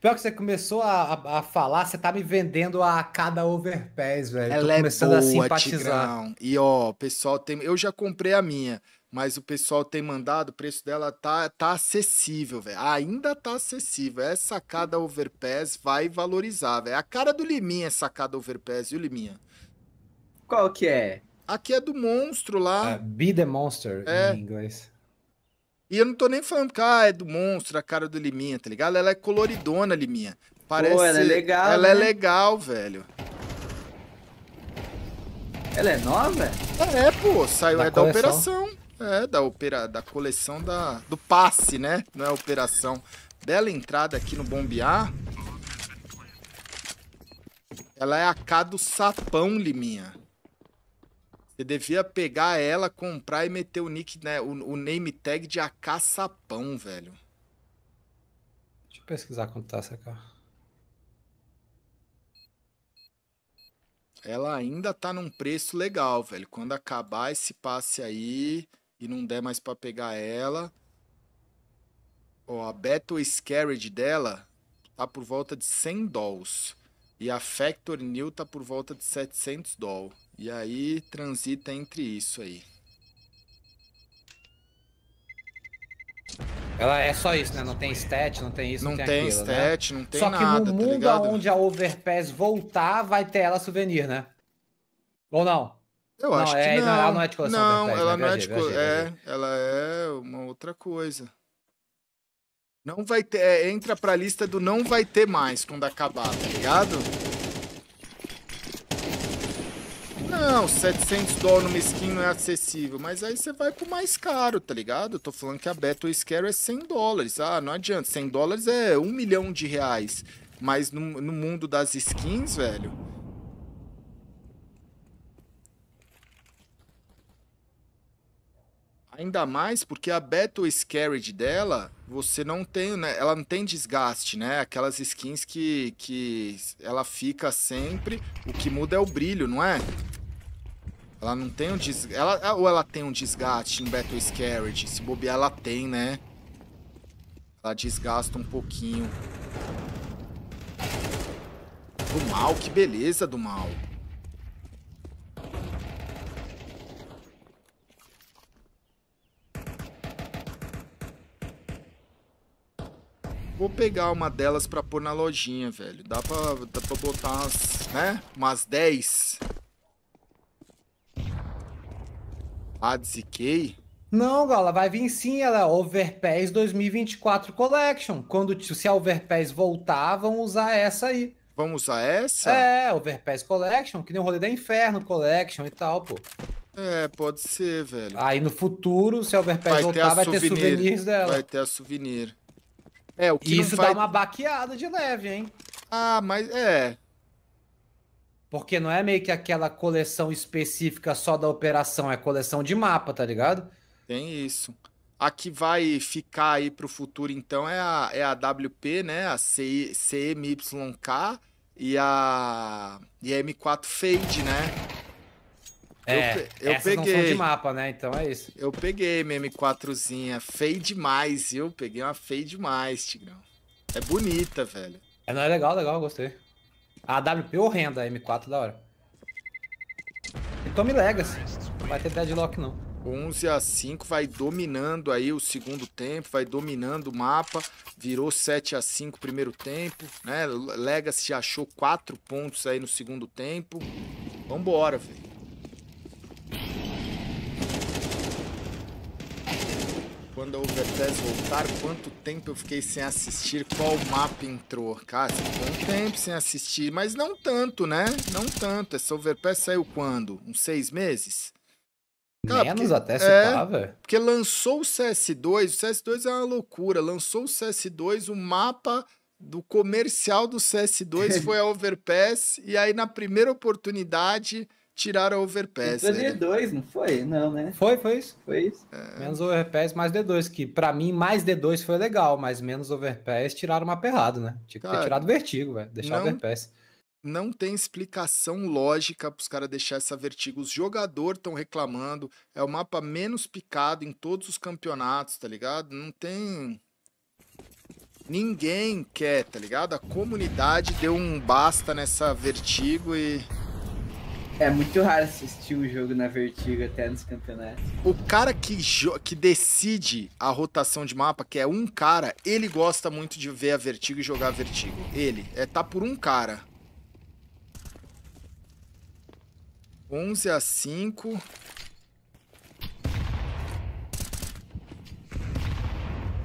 Pior que você começou a, a, a falar, você tá me vendendo a cada overpass, velho. Ela Tô é começando é boa, a simpatizar. Tigrão. E ó, o pessoal tem. Eu já comprei a minha, mas o pessoal tem mandado, o preço dela tá, tá acessível, velho. Ainda tá acessível. Essa é cada overpass vai valorizar, velho. A cara do Liminha essa é cada overpass, viu, Liminha? Qual que é? Aqui é do monstro lá. Uh, be the monster é. em inglês. E eu não tô nem falando que ah, é do monstro, a cara do Liminha, tá ligado? Ela é coloridona, Liminha. Parece. Pô, ela é legal. Ela é né? é legal, velho. Ela é nova? É, pô, saiu da é da operação. É, da, opera, da coleção da, do passe, né? Não é operação. Bela entrada aqui no bombear. Ela é a K do sapão, Liminha. Você devia pegar ela, comprar e meter o nick, né? O, o name tag de acaçapão, velho. Deixa eu pesquisar quanto tá essa carro. Ela ainda tá num preço legal, velho. Quando acabar esse passe aí e não der mais para pegar ela. Ó, a Battle scarage dela tá por volta de 100 dolls. E a Factor New tá por volta de 700 dolls. E aí transita entre isso aí. Ela é só isso, né? Não tem stat, não tem isso, não, não tem, tem aquilo, né? stat, né? não tem só nada, Só que no tá mundo tá onde a Overpass voltar, vai ter ela souvenir, né? Ou não? Eu não, acho é, que não. Ela não é de coleção Não, Overpass, né? ela né? não é de coleção. É, ela é uma outra coisa. Não vai ter. É, entra pra lista do não vai ter mais quando acabar, tá ligado? Não, 700 dólares numa skin não é acessível, mas aí você vai pro mais caro, tá ligado? Eu tô falando que a Battle Scare é 100 dólares. Ah, não adianta, 100 dólares é 1 milhão de reais. Mas no, no mundo das skins, velho... Ainda mais porque a Battle Scary dela, você não tem, né? Ela não tem desgaste, né? Aquelas skins que, que ela fica sempre, o que muda é o brilho, não é? Ela não tem um desgaste. Ela... É, ou ela tem um desgaste em Battle Scarred? Se bobear, ela tem, né? Ela desgasta um pouquinho. Do mal, que beleza do mal. Vou pegar uma delas pra pôr na lojinha, velho. Dá pra, dá pra botar umas, né? Umas 10. ADCK? Não, Gala, vai vir sim, ela é Overpass 2024 Collection. Quando se a Overpass voltar, vão usar essa aí. Vamos usar essa? É, Overpass Collection, que nem o rolê da Inferno Collection e tal, pô. É, pode ser, velho. Aí no futuro, se a Overpass vai voltar, ter a vai souvenir, ter souvenirs dela. Vai ter a souvenir. É, o que Isso vai... dá uma baqueada de leve, hein? Ah, mas é. Porque não é meio que aquela coleção específica só da operação, é coleção de mapa, tá ligado? Tem isso. A que vai ficar aí pro futuro, então, é a, é a WP, né? A CMYK e a, e a M4 Fade, né? É, eu, eu peguei. de mapa, né? Então é isso. Eu peguei minha M4zinha. Feio demais, viu? Peguei uma feia demais, Tigrão. É bonita, velho. É, não, é legal, legal, gostei. A AWP horrenda, a M4 da hora. E tome Legacy. Não vai ter deadlock, não. 11 a 5 vai dominando aí o segundo tempo, vai dominando o mapa, virou 7 a 5 primeiro tempo, né? Legacy já achou 4 pontos aí no segundo tempo. Vambora, velho. quando a Overpass voltar, quanto tempo eu fiquei sem assistir qual mapa entrou. Cara, você ficou um tempo sem assistir, mas não tanto, né? Não tanto. Essa Overpass saiu quando? Uns seis meses? Cara, Menos porque, até se é, tava. Porque lançou o CS2, o CS2 é uma loucura. Lançou o CS2, o mapa do comercial do CS2 foi a Overpass, e aí na primeira oportunidade tiraram o overpass. Né? D D2, não foi? Não, né? Foi, foi isso. Foi isso. É... Menos overpass, mais D2, que para mim mais D2 foi legal, mas menos overpass tiraram uma perrada, né? Tinha que ter tirado vertigo, velho, deixar não... overpass. Não tem explicação lógica para os caras deixar essa vertigo. Os jogadores estão reclamando. É o mapa menos picado em todos os campeonatos, tá ligado? Não tem. Ninguém quer, tá ligado? A comunidade deu um basta nessa vertigo e é muito raro assistir o jogo na Vertigo até nos campeonatos. O cara que, que decide a rotação de mapa, que é um cara, ele gosta muito de ver a Vertigo e jogar a Vertigo. Ele. É, tá por um cara. 11 a 5.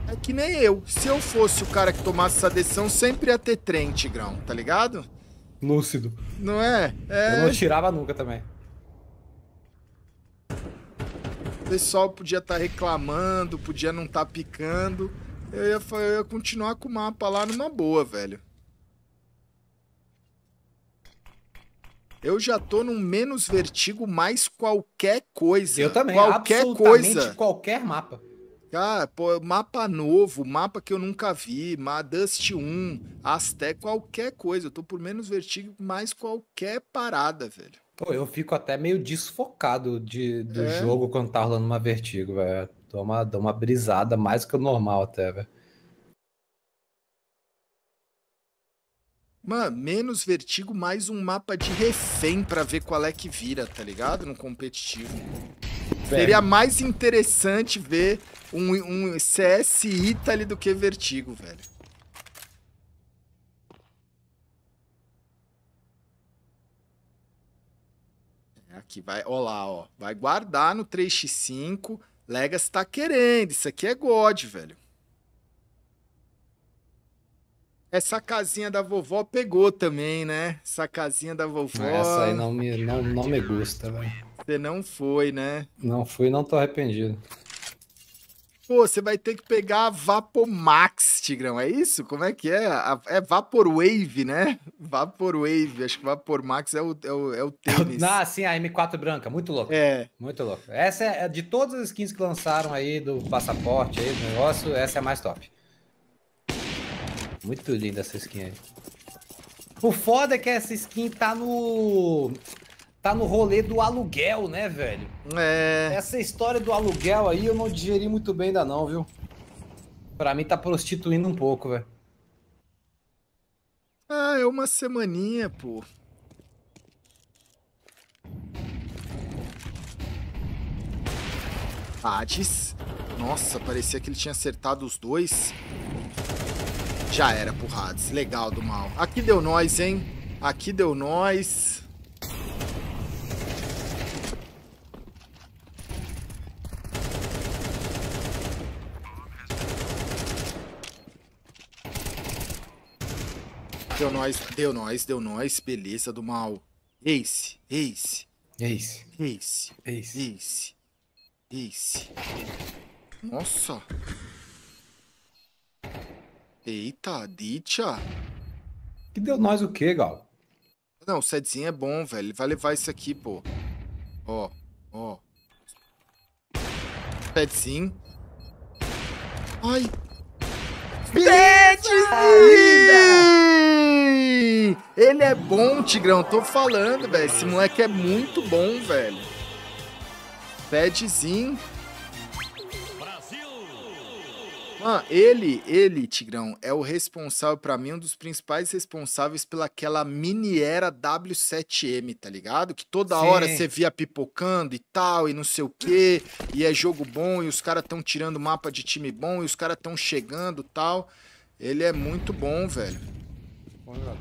É que nem eu. Se eu fosse o cara que tomasse essa decisão, sempre ia ter trem, Tigrão, tá ligado? lúcido. Não é? é... Eu não tirava nunca também. O pessoal podia estar tá reclamando, podia não estar tá picando. Eu ia, eu ia continuar com o mapa lá numa boa, velho. Eu já tô num menos vertigo mais qualquer coisa. Eu também, qualquer absolutamente coisa. qualquer mapa. Ah, pô, mapa novo, mapa que eu nunca vi, Dust 1, até qualquer coisa. Eu tô por menos vertigo, mais qualquer parada, velho. Pô, eu fico até meio desfocado de, do é. jogo quando tá rolando uma vertigo, velho. Dá uma, uma brisada mais que o normal até, velho. Mano, menos vertigo, mais um mapa de refém pra ver qual é que vira, tá ligado? No competitivo. Seria mais interessante ver um, um CS Italy do que Vertigo, velho. É, aqui vai, ó lá, ó. Vai guardar no 3x5. Legacy tá querendo. Isso aqui é God, velho. Essa casinha da vovó pegou também, né? Essa casinha da vovó. Essa aí não me, não, não me gusta, velho. Você não foi, né? Não fui, não tô arrependido. Pô, você vai ter que pegar a Vapomax, Tigrão, é isso? Como é que é? É Vaporwave, né? Vaporwave, acho que Vapormax é o, é o, é o ah, tênis. Ah, sim, a M4 branca, muito louco. É. Muito louco. Essa é, é, de todas as skins que lançaram aí, do passaporte aí, do negócio, essa é a mais top. Muito linda essa skin aí. O foda é que essa skin tá no tá no rolê do aluguel, né, velho? É. Essa história do aluguel aí eu não digeri muito bem ainda não, viu? Pra mim tá prostituindo um pouco, velho. Ah, é uma semaninha, pô. Hades. Nossa, parecia que ele tinha acertado os dois. Já era pro Hades. Legal do mal. Aqui deu nós, hein? Aqui deu nós. Deu nós, deu nós, deu nós, beleza do mal. Ace, Ace. Ace. Ace. Ace. Ace. Ace. Nossa. Eita, Ditcha. Que deu nós o quê, Gal? Não, o setzinho é bom, velho. Ele vai levar isso aqui, pô. Ó, ó. Setzinho. Ai. Petzinho! Ele. é bom, Tigrão. Tô falando, velho. Esse moleque é muito bom, velho. Padzinho. Ah, ele, ele, Tigrão, é o responsável, para mim, um dos principais responsáveis pelaquela mini era W7M, tá ligado? Que toda Sim. hora você via pipocando e tal, e não sei o quê, e é jogo bom, e os caras tão tirando mapa de time bom, e os caras tão chegando tal. Ele é muito bom, velho bom jogador.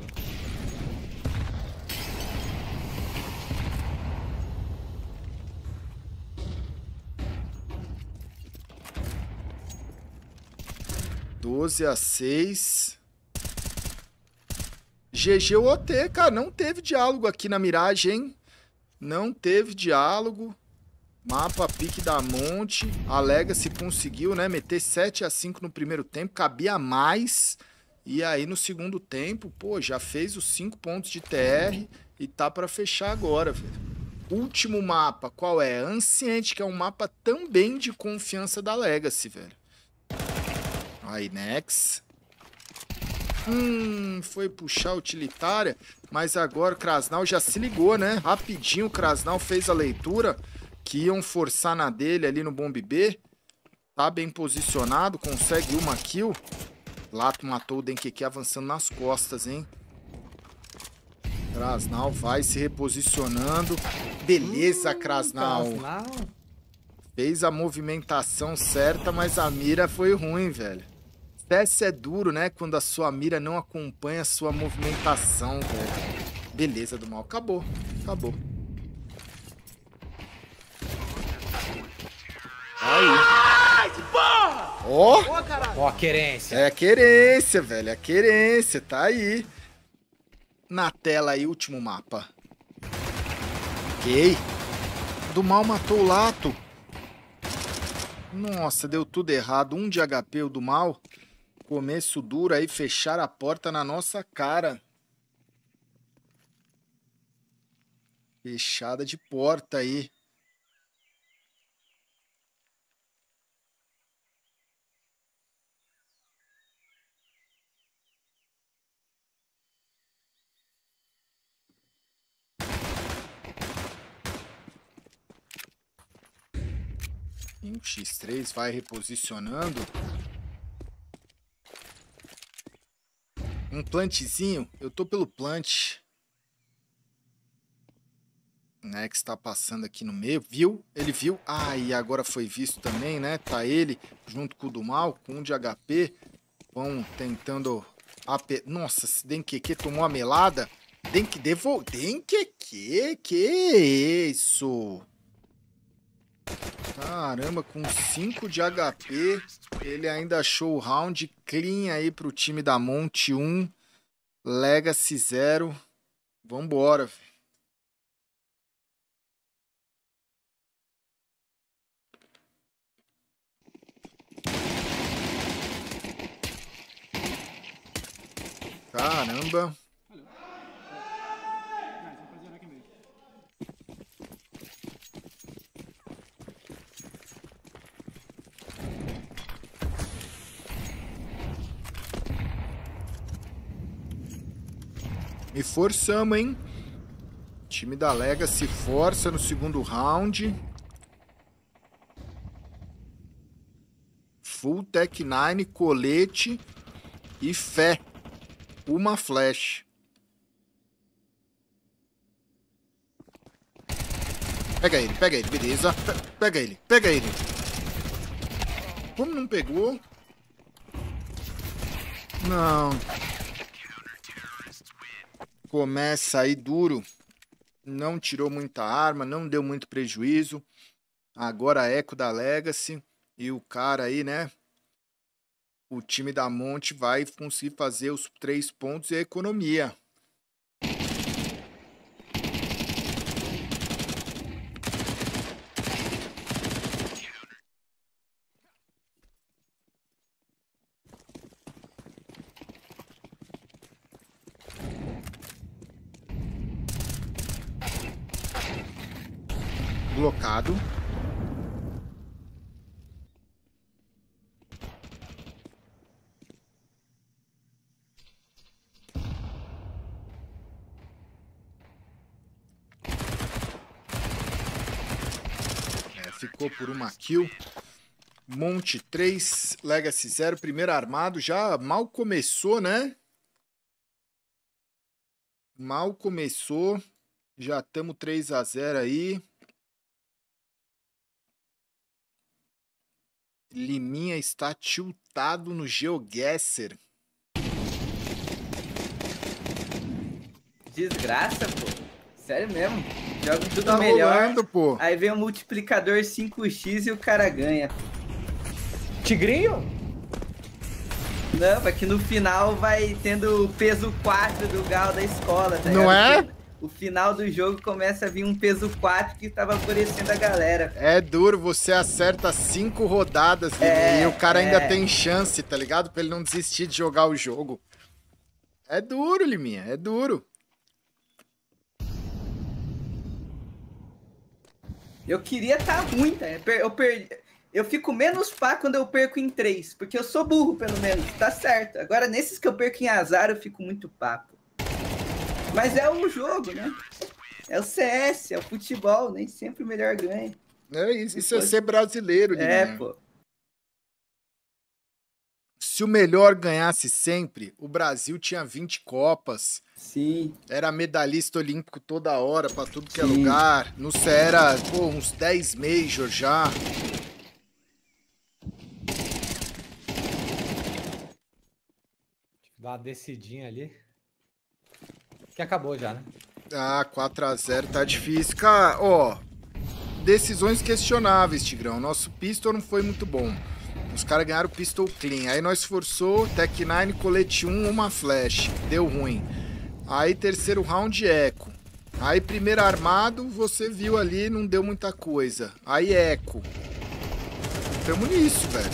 Doze a seis. GG ou OT, cara, não teve diálogo aqui na miragem, hein? Não teve diálogo. Mapa pique da Monte. Alega se conseguiu, né? Meter 7 x 5 no primeiro tempo. Cabia mais. E aí no segundo tempo, pô, já fez os cinco pontos de TR e tá para fechar agora, velho. Último mapa, qual é? Anciente, que é um mapa também de confiança da Legacy, velho. Aí, next. Hum, foi puxar a utilitária, mas agora o Krasnal já se ligou, né? Rapidinho o Krasnal fez a leitura que iam forçar na dele ali no bomb B. Tá bem posicionado, consegue uma kill. Lato matou o Denkeki avançando nas costas, hein? Krasnal vai se reposicionando. Beleza, hum, Krasnal. Krasnal. Fez a movimentação certa, mas a mira foi ruim, velho. CS é duro, né? Quando a sua mira não acompanha a sua movimentação, velho. Beleza do mal. Acabou. Acabou. Aí porra! Ó! Oh. Ó, oh, querência. É a querência, velho. É a querência. Tá aí. Na tela aí, último mapa. Ok. Do mal matou o Lato. Nossa, deu tudo errado. Um de HP o do mal. Começo duro aí, fechar a porta na nossa cara. Fechada de porta aí. Um x3, vai reposicionando. Um plantzinho, eu tô pelo plant. Né, que está passando aqui no meio, viu? Ele viu? Ah, e agora foi visto também, né? Tá ele junto com o do mal, com um de HP. Vão tentando... AP... Nossa, se Denqueque tomou a melada. Denque devolve... Denqueque, que isso? Caramba, com 5 de HP, ele ainda achou o round clean aí pro time da Monte 1. Um, Legacy 0. Vambora, velho. Caramba. E forçamos, hein? O time da Lega se força no segundo round. Full Tech 9, colete e fé. Uma flash. Pega ele, pega ele, beleza. pega ele, pega ele. Como não pegou? Não começa aí duro, não tirou muita arma, não deu muito prejuízo. Agora é eco da Legacy e o cara aí, né? O time da Monte vai conseguir fazer os três pontos e a economia. por uma kill. Monte 3, Legacy 0, primeiro armado. Já mal começou, né? Mal começou. Já estamos 3 a 0 aí. Liminha está tiltado no GeoGuessr. Desgraça, pô. Sério mesmo. Joga tudo tá melhor. Rolando, pô. Aí vem o um multiplicador 5x e o cara ganha. Tigrinho? Não, é que no final vai tendo o peso 4 do Gal da escola, tá Não é? O final do jogo começa a vir um peso 4 que tava aparecendo a galera. É duro, você acerta cinco rodadas é, e o cara é. ainda tem chance, tá ligado? Pra ele não desistir de jogar o jogo. É duro, Liminha, é duro. Eu queria estar tá ruim, tá? Eu, per... eu fico menos pá quando eu perco em três, porque eu sou burro, pelo menos. Tá certo. Agora, nesses que eu perco em azar, eu fico muito papo. Mas é o jogo, né? É o CS, é o futebol, nem sempre o melhor ganha. É isso, isso é ser brasileiro, é, né? É, pô se o melhor ganhasse sempre, o Brasil tinha 20 Copas. Sim. Era medalhista olímpico toda hora, para tudo que é Sim. é lugar. No era, pô, uns 10 Major já. Dá uma descidinha ali. Que acabou já, né? Ah, 4x0 tá difícil. Cara, ó. Decisões questionáveis, Tigrão. Nosso pistol não foi muito bom. Os caras ganharam pistol clean. Aí nós forçou, Tech 9, colete 1, uma flash. Deu ruim. Aí terceiro round, eco. Aí primeiro armado, você viu ali, não deu muita coisa. Aí eco. Tamo nisso, velho.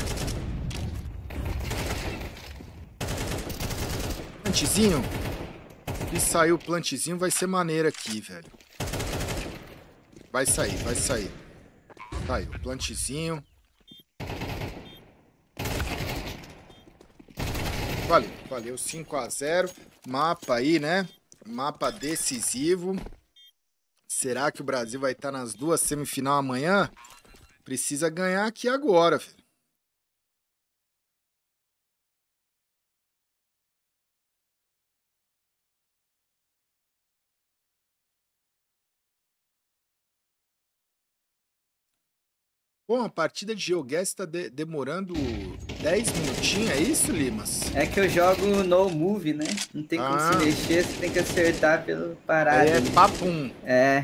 Plantezinho. E saiu o plantezinho, vai ser maneiro aqui, velho. Vai sair, vai sair. Tá aí, o plantezinho. Valeu, valeu. 5 a 0 Mapa aí, né? Mapa decisivo. Será que o Brasil vai estar nas duas semifinais amanhã? Precisa ganhar aqui agora, filho. Bom, a partida de GeoGuess tá de demorando 10 minutinhos, é isso, Limas? É que eu jogo no move, né? Não tem como ah. se mexer, você tem que acertar pelo parado. É, né? papum. É.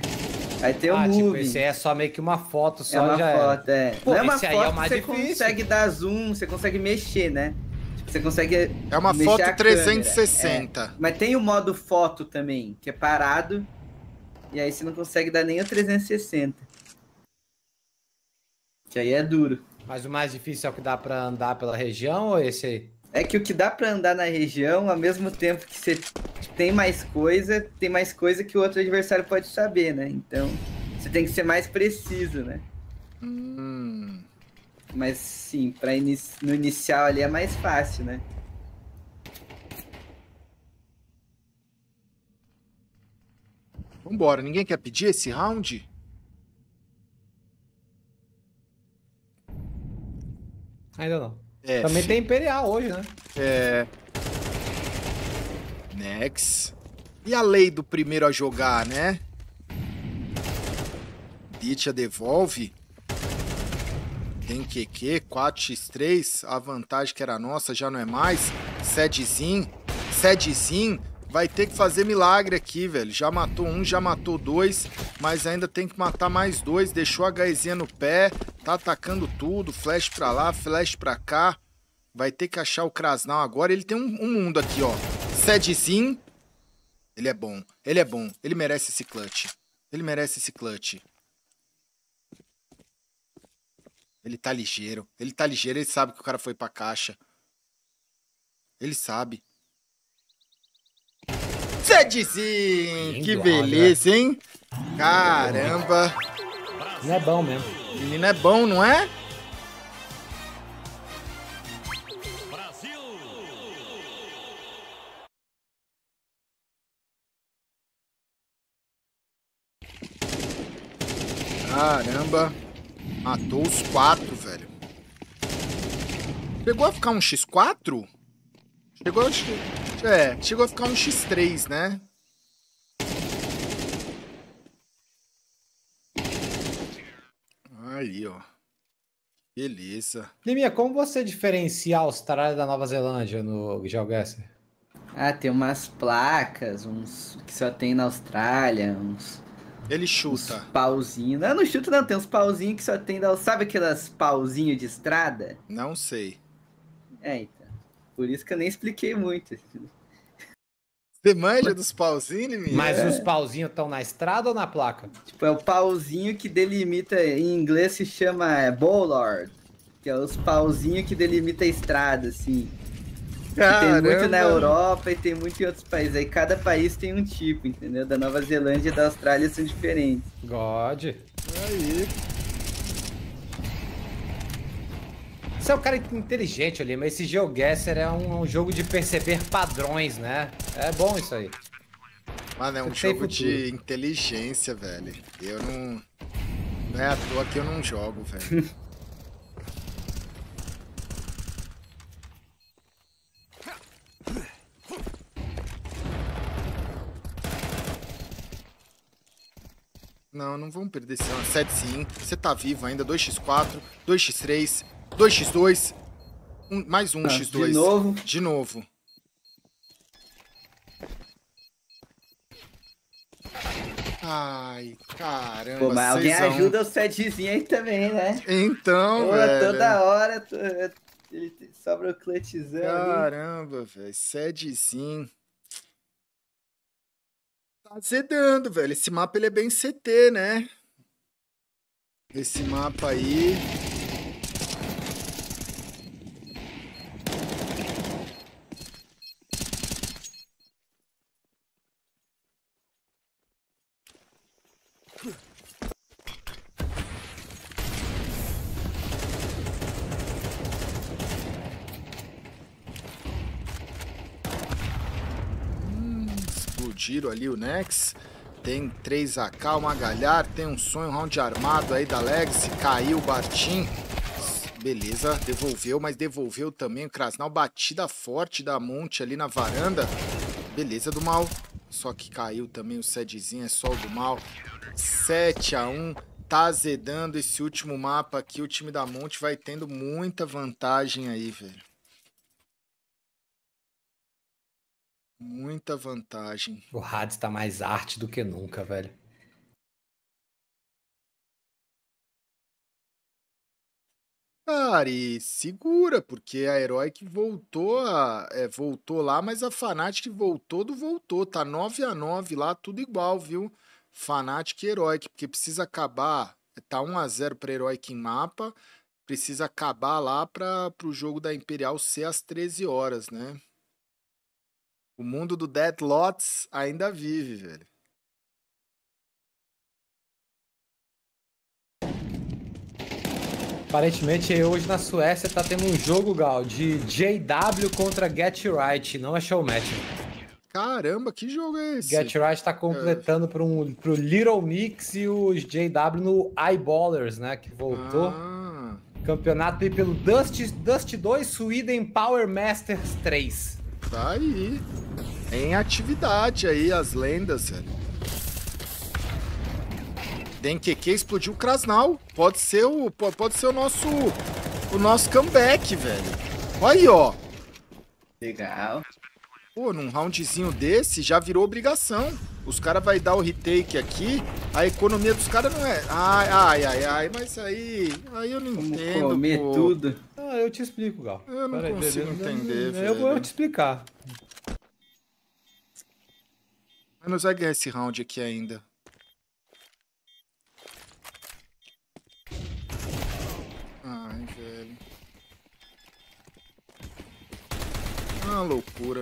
Aí tem o ah, tipo, move. Tipo, esse é só meio que uma foto, é só é uma já foto, é. é. Pô, Não é uma é foto é você difícil. consegue dar zoom, você consegue mexer, né? Tipo, você consegue. É uma foto 360. É. Mas tem o modo foto também, que é parado. E aí você não consegue dar nem o 360. Que aí é duro. Mas o mais difícil é o que dá para andar pela região ou esse aí? É que o que dá para andar na região, ao mesmo tempo que você tem mais coisa, tem mais coisa que o outro adversário pode saber, né? Então, você tem que ser mais preciso, né? Hum. Mas sim, para no inicial ali é mais fácil, né? Vambora, ninguém quer pedir esse round? Ainda não. É, Também fi... tem Imperial hoje, né? É. Next. E a lei do primeiro a jogar, né? Ditya devolve. Tem QQ, 4x3. A vantagem que era nossa já não é mais. Sedzinho. Sedzinho. Vai ter que fazer milagre aqui, velho. Já matou um, já matou dois, mas ainda tem que matar mais dois. Deixou a HZ no pé. Tá atacando tudo, flash pra lá, flash pra cá. Vai ter que achar o Krasnau agora. Ele tem um, um mundo aqui, ó. Sedzinho. Ele é bom. Ele é bom. Ele merece esse clutch. Ele merece esse clutch. Ele tá ligeiro. Ele tá ligeiro. Ele sabe que o cara foi pra caixa. Ele sabe. Sedzinho! Que beleza, hein? Caramba! Menino é bom mesmo. Menino é bom, não é? Brasil. Caramba, matou os quatro, velho. Chegou a ficar um X4? Chegou a... É, chegou a ficar um X3, né? Ali, ó. Beleza. Liminha, como você diferencia a Austrália da Nova Zelândia no GeoGuessr? Ah, tem umas placas, uns que só tem na Austrália, uns. Ele chuta. Uns pauzinhos. Não, ah, não chuta, não. Tem uns pauzinhos que só tem na. Sabe aquelas pauzinhos de estrada? Não sei. É, então. Por isso que eu nem expliquei muito. Você manja dos pauzinhos, menino? Mas é. os pauzinhos estão na estrada ou na placa? Tipo, é o pauzinho que delimita, em inglês se chama é, bollard, que é os pauzinhos que delimita a estrada, assim. Tem muito na Europa e tem muito em outros países. Aí cada país tem um tipo, entendeu? Da Nova Zelândia e da Austrália são diferentes. God. Aí. Você é um cara inteligente ali, mas esse GeoGuessr é um, um jogo de perceber padrões, né? É bom isso aí. Mano, é um Você jogo de inteligência, velho. Eu não. Não é à toa que eu não jogo, velho. não, não vamos perder esse ano. 7 sim. Você tá vivo ainda. 2x4, 2x3, 2x2. Um, mais um ah, x2. De novo. De novo. Ai, caramba. Pô, mas alguém são... ajuda o setzinhos aí também, né? Então, Pô, velho. Toda hora tô... ele sobra o clutchzão. Caramba, velho. Setzinho. Tá zedando, velho. Esse mapa ele é bem CT, né? Esse mapa aí. tiro ali o Nex. Tem 3 AK, uma galhar, tem um sonho, round armado aí da Legacy, caiu o Bartim. Beleza, devolveu, mas devolveu também o Krasnal, batida forte da Monte ali na varanda. Beleza do mal, só que caiu também o Sedzinho, é só o do mal. 7 a 1 tá azedando esse último mapa aqui, o time da Monte vai tendo muita vantagem aí, velho. Muita vantagem. O Hades tá mais arte do que nunca, velho. Cara, e segura, porque a Heroic voltou a, é, voltou lá, mas a Fnatic voltou do voltou. Tá 9 a 9 lá, tudo igual, viu? Fnatic e Heroic, porque precisa acabar. Tá 1 a 0 para Heroic em mapa. Precisa acabar lá para o jogo da Imperial ser às 13 horas, né? O mundo do Dead Lots ainda vive, velho. Aparentemente, hoje na Suécia tá tendo um jogo, Gal, de JW contra Get Right, não é showmatch. Caramba, que jogo é esse? Get Right tá completando é. pro, um, pro Little Mix e os JW no Eyeballers, né, que voltou. Ah. Campeonato aí pelo Dust, Dust 2 Sweden Power Masters 3. Tá aí. Em atividade aí, as lendas, velho. Denkeke explodiu o Krasnal. Pode ser o, pode ser o nosso, o nosso comeback, velho. Olha aí, ó. Legal. Pô, num roundzinho desse já virou obrigação. Os caras vai dar o retake aqui, a economia dos caras não é... Ai, ai, ai, ai, mas aí... Aí eu não Como entendo, comer pô. tudo. Ah, eu te explico, Gal. Eu não Pera consigo aí, entender, Eu vou te explicar. Mas não vai ganhar é esse round aqui ainda. Ai, velho. Ah, loucura.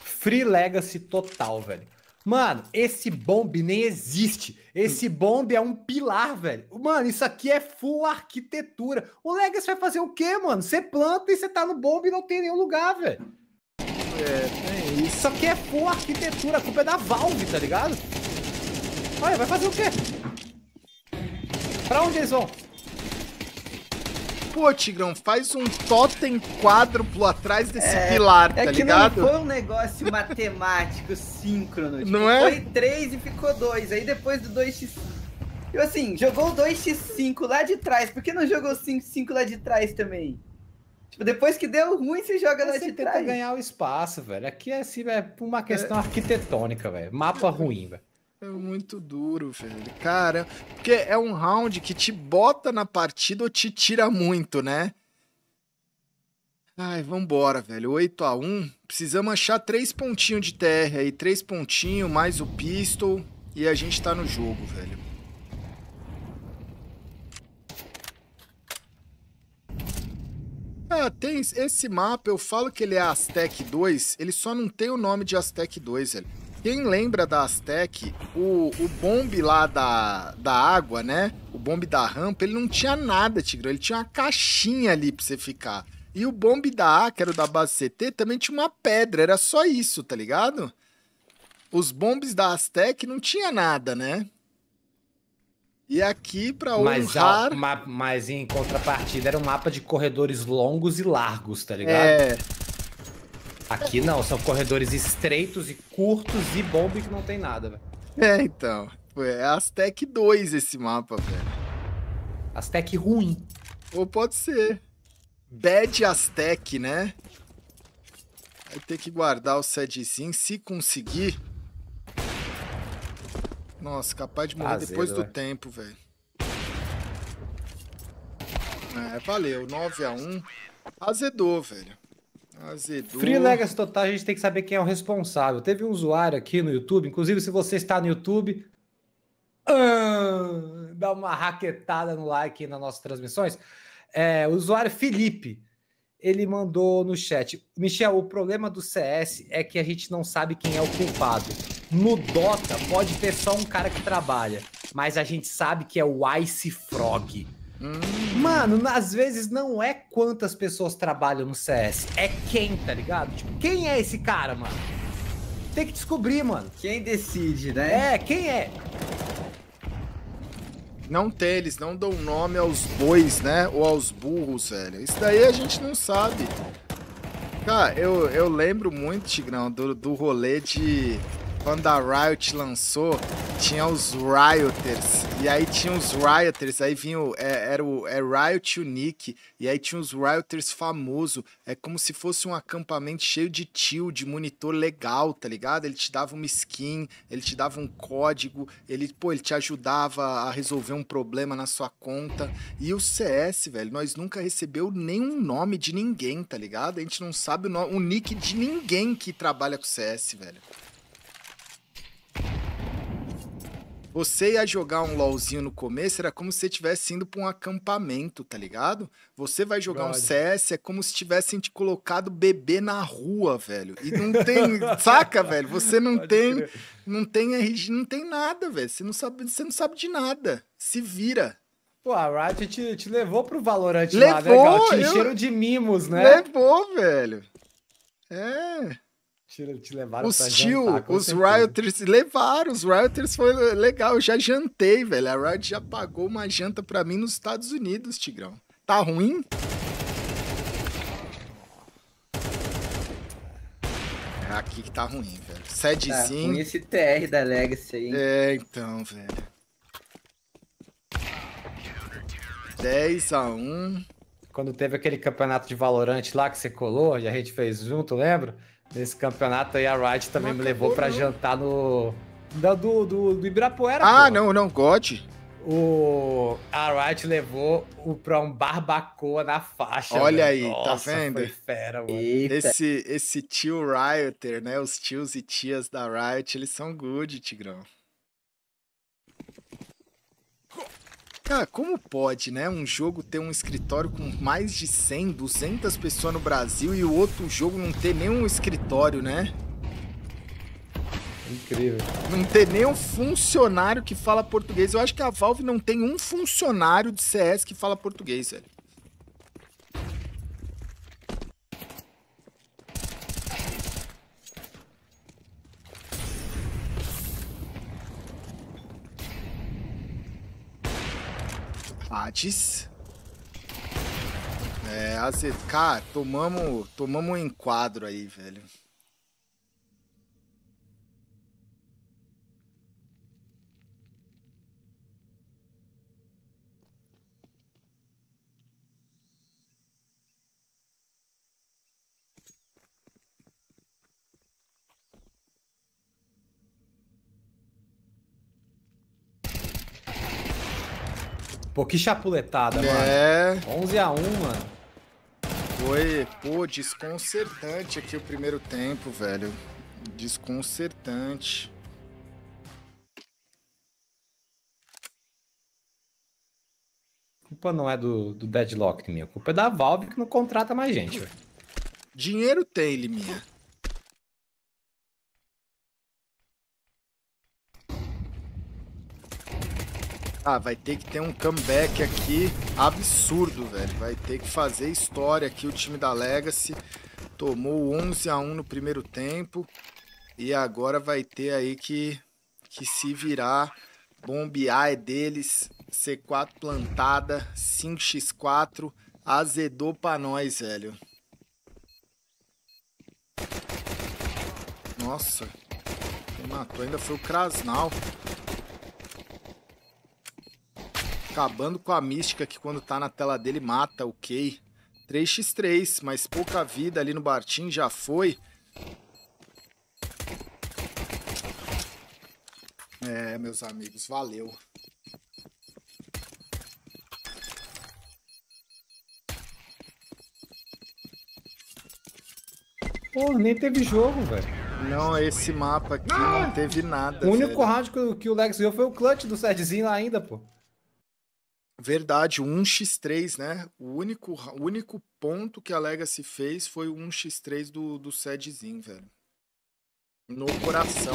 Free Legacy total, velho. Mano, esse bombe nem existe. Esse bombe é um pilar, velho. Mano, isso aqui é full arquitetura. O Legacy vai fazer o quê, mano? Você planta e você tá no bombe e não tem nenhum lugar, velho. É, tem é isso. Isso aqui é full arquitetura. A culpa é da Valve, tá ligado? Olha, vai fazer o quê? Pra onde eles vão? pô, Tigrão, faz um totem quádruplo atrás desse é, pilar, é tá é ligado? Não foi um negócio matemático síncrono. Tipo, não é? Foi 3 e ficou 2. Aí depois do 2x. Eu assim, jogou o 2x5 lá de trás. Por que não jogou o 5x5 lá de trás também? Tipo, depois que deu ruim, você joga lá você de tenta ganhar o espaço, velho. Aqui é, assim, é uma questão é. arquitetônica, velho. Mapa ruim, velho. É muito duro, velho. Cara, porque é um round que te bota na partida ou te tira muito, né? Ai, vambora, velho. 8 a 1 Precisamos achar três pontinhos de TR aí. Três pontinhos, mais o pistol. E a gente tá no jogo, velho. Ah, tem esse mapa, eu falo que ele é Aztec 2, ele só não tem o nome de Aztec 2, velho. Quem lembra da Aztec, o, o bombe lá da, da água, né? O bombe da rampa, ele não tinha nada, Tigrão. Ele tinha uma caixinha ali pra você ficar. E o bombe da A, que era o da base CT, também tinha uma pedra. Era só isso, tá ligado? Os bombes da Aztec não tinha nada, né? E aqui para honrar... Mas, mas em contrapartida era um mapa de corredores longos e largos, tá ligado? É... Aqui não, são corredores estreitos e curtos e bombe que não tem nada, velho. É, então. É Aztec 2 esse mapa, velho. Aztec ruim. Ou pode ser. Bad Aztec, né? Vai ter que guardar o sedzinho, se conseguir. Nossa, capaz de morrer Azedo, tá depois do véio. tempo, velho. É, valeu. 9x1. Azedou, velho. Azedou. Free Legacy Total, a gente tem que saber quem é o responsável. Teve um usuário aqui no YouTube, inclusive se você está no YouTube, ah, dá uma raquetada no like nas nossas transmissões. É, o usuário Felipe, ele mandou no chat: Michel, o problema do CS é que a gente não sabe quem é o culpado. No Dota pode ter só um cara que trabalha, mas a gente sabe que é o Ice Frog. Hum. Mano, às vezes não é quantas pessoas trabalham no CS, é quem, tá ligado? Tipo, quem é esse cara, mano? Tem que descobrir, mano. Quem decide, né? É, quem é? Não tem, eles não dão nome aos bois, né? Ou aos burros, velho. Isso daí a gente não sabe. Cara, eu, eu lembro muito, Tigrão, do, do rolê de quando a Riot lançou, tinha os Rioters. E aí tinha os Rioters, aí vinha o, é, era o é Riot Unique. E aí tinha os Rioters famoso. É como se fosse um acampamento cheio de tio, de monitor legal, tá ligado? Ele te dava uma skin, ele te dava um código, ele, pô, ele te ajudava a resolver um problema na sua conta. E o CS, velho, nós nunca recebeu nenhum nome de ninguém, tá ligado? A gente não sabe o, nome, o nick de ninguém que trabalha com CS, velho. Você ia jogar um LOLzinho no começo, era como se você estivesse indo para um acampamento, tá ligado? Você vai jogar um CS, é como se tivessem te colocado bebê na rua, velho. E não tem. saca, velho? Você não Pode tem. Crer. Não tem RG, não tem nada, velho. Você não sabe, você não sabe de nada. Se vira. Pô, a Riot te, te levou pro Valorant levou, lá, né, Te encheram eu... de mimos, né? Levou, velho. É te, levaram os pra tio, jantar, Os certeza. Rioters levaram, os Rioters foi legal, eu já jantei, velho. A Riot já pagou uma janta pra mim nos Estados Unidos, Tigrão. Tá ruim? É aqui que tá ruim, velho. Sedzinho. Tá ruim esse TR da Legacy aí. É, então, velho. 10 a 1 Quando teve aquele campeonato de Valorante lá que você colou, a gente fez junto, lembra? nesse campeonato aí a Riot também não, me levou para jantar no. Da, do, do, do Ibirapuera. Ah, pô. não, não, God. O, a Riot levou o, para um barbacoa na faixa. Olha mano. aí, tá Nossa, tá vendo? Foi fera, mano. Esse, esse tio Rioter, né? Os tios e tias da Riot, eles são good, Tigrão. Cara, como pode, né? Um jogo ter um escritório com mais de 100, 200 pessoas no Brasil e o outro jogo não ter nenhum escritório, né? Incrível. Não ter nenhum funcionário que fala português. Eu acho que a Valve não tem um funcionário de CS que fala português, velho. Corinthians. É, azed... Cara, tomamos, tomamos um enquadro aí, velho. Pô, que chapuletada, é... mano. É. 11 a 1 mano. Foi, pô, desconcertante aqui o primeiro tempo, velho. Desconcertante. A culpa não é do, do Deadlock, minha. A culpa é da Valve que não contrata mais gente, velho. Dinheiro tem, Liminha. Ah, vai ter que ter um comeback aqui absurdo, velho. Vai ter que fazer história aqui o time da Legacy. Tomou 11 a 1 no primeiro tempo e agora vai ter aí que, que se virar. Bombear é deles, C4 plantada, 5x4, azedou pra nós, velho. Nossa, quem matou ainda foi o Krasnal acabando com a mística que quando tá na tela dele mata o Kay. 3x3, mas pouca vida ali no Bartim já foi. É, meus amigos, valeu. Pô, nem teve jogo, velho. Não, esse mapa aqui ah! não teve nada. O único velho. round que, o Lex viu foi o clutch do setzinho lá ainda, pô. Verdade, 1x3, né? O único, o único ponto que a Legacy fez foi o 1x3 do, do Sedzinho, velho. No coração.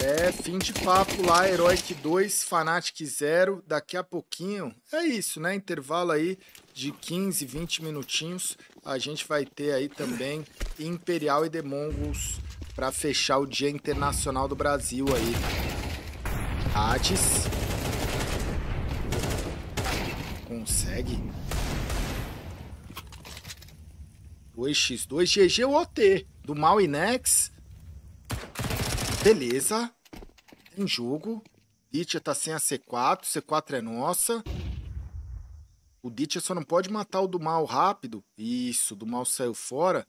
É, fim de papo lá, Heroic 2, Fanatic 0. Daqui a pouquinho, é isso, né? Intervalo aí de 15, 20 minutinhos. A gente vai ter aí também Imperial e Demongos para fechar o Dia Internacional do Brasil aí. Hades. Consegue. 2x2, GG OT do Nex, Beleza. Tem jogo. Ditya tá sem a C4, C4 é nossa. O Ditya só não pode matar o do mal rápido. Isso, do mal saiu fora.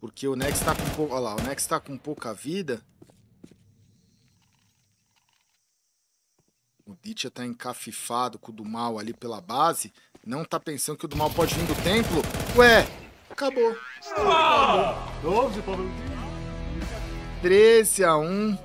Porque o Nex tá com pouca... lá, o Nex tá com pouca vida. O Ditya tá encafifado com o do mal ali pela base. Não tá pensando que o do mal pode vir do templo. Ué, acabou. 12 para 13 a 1.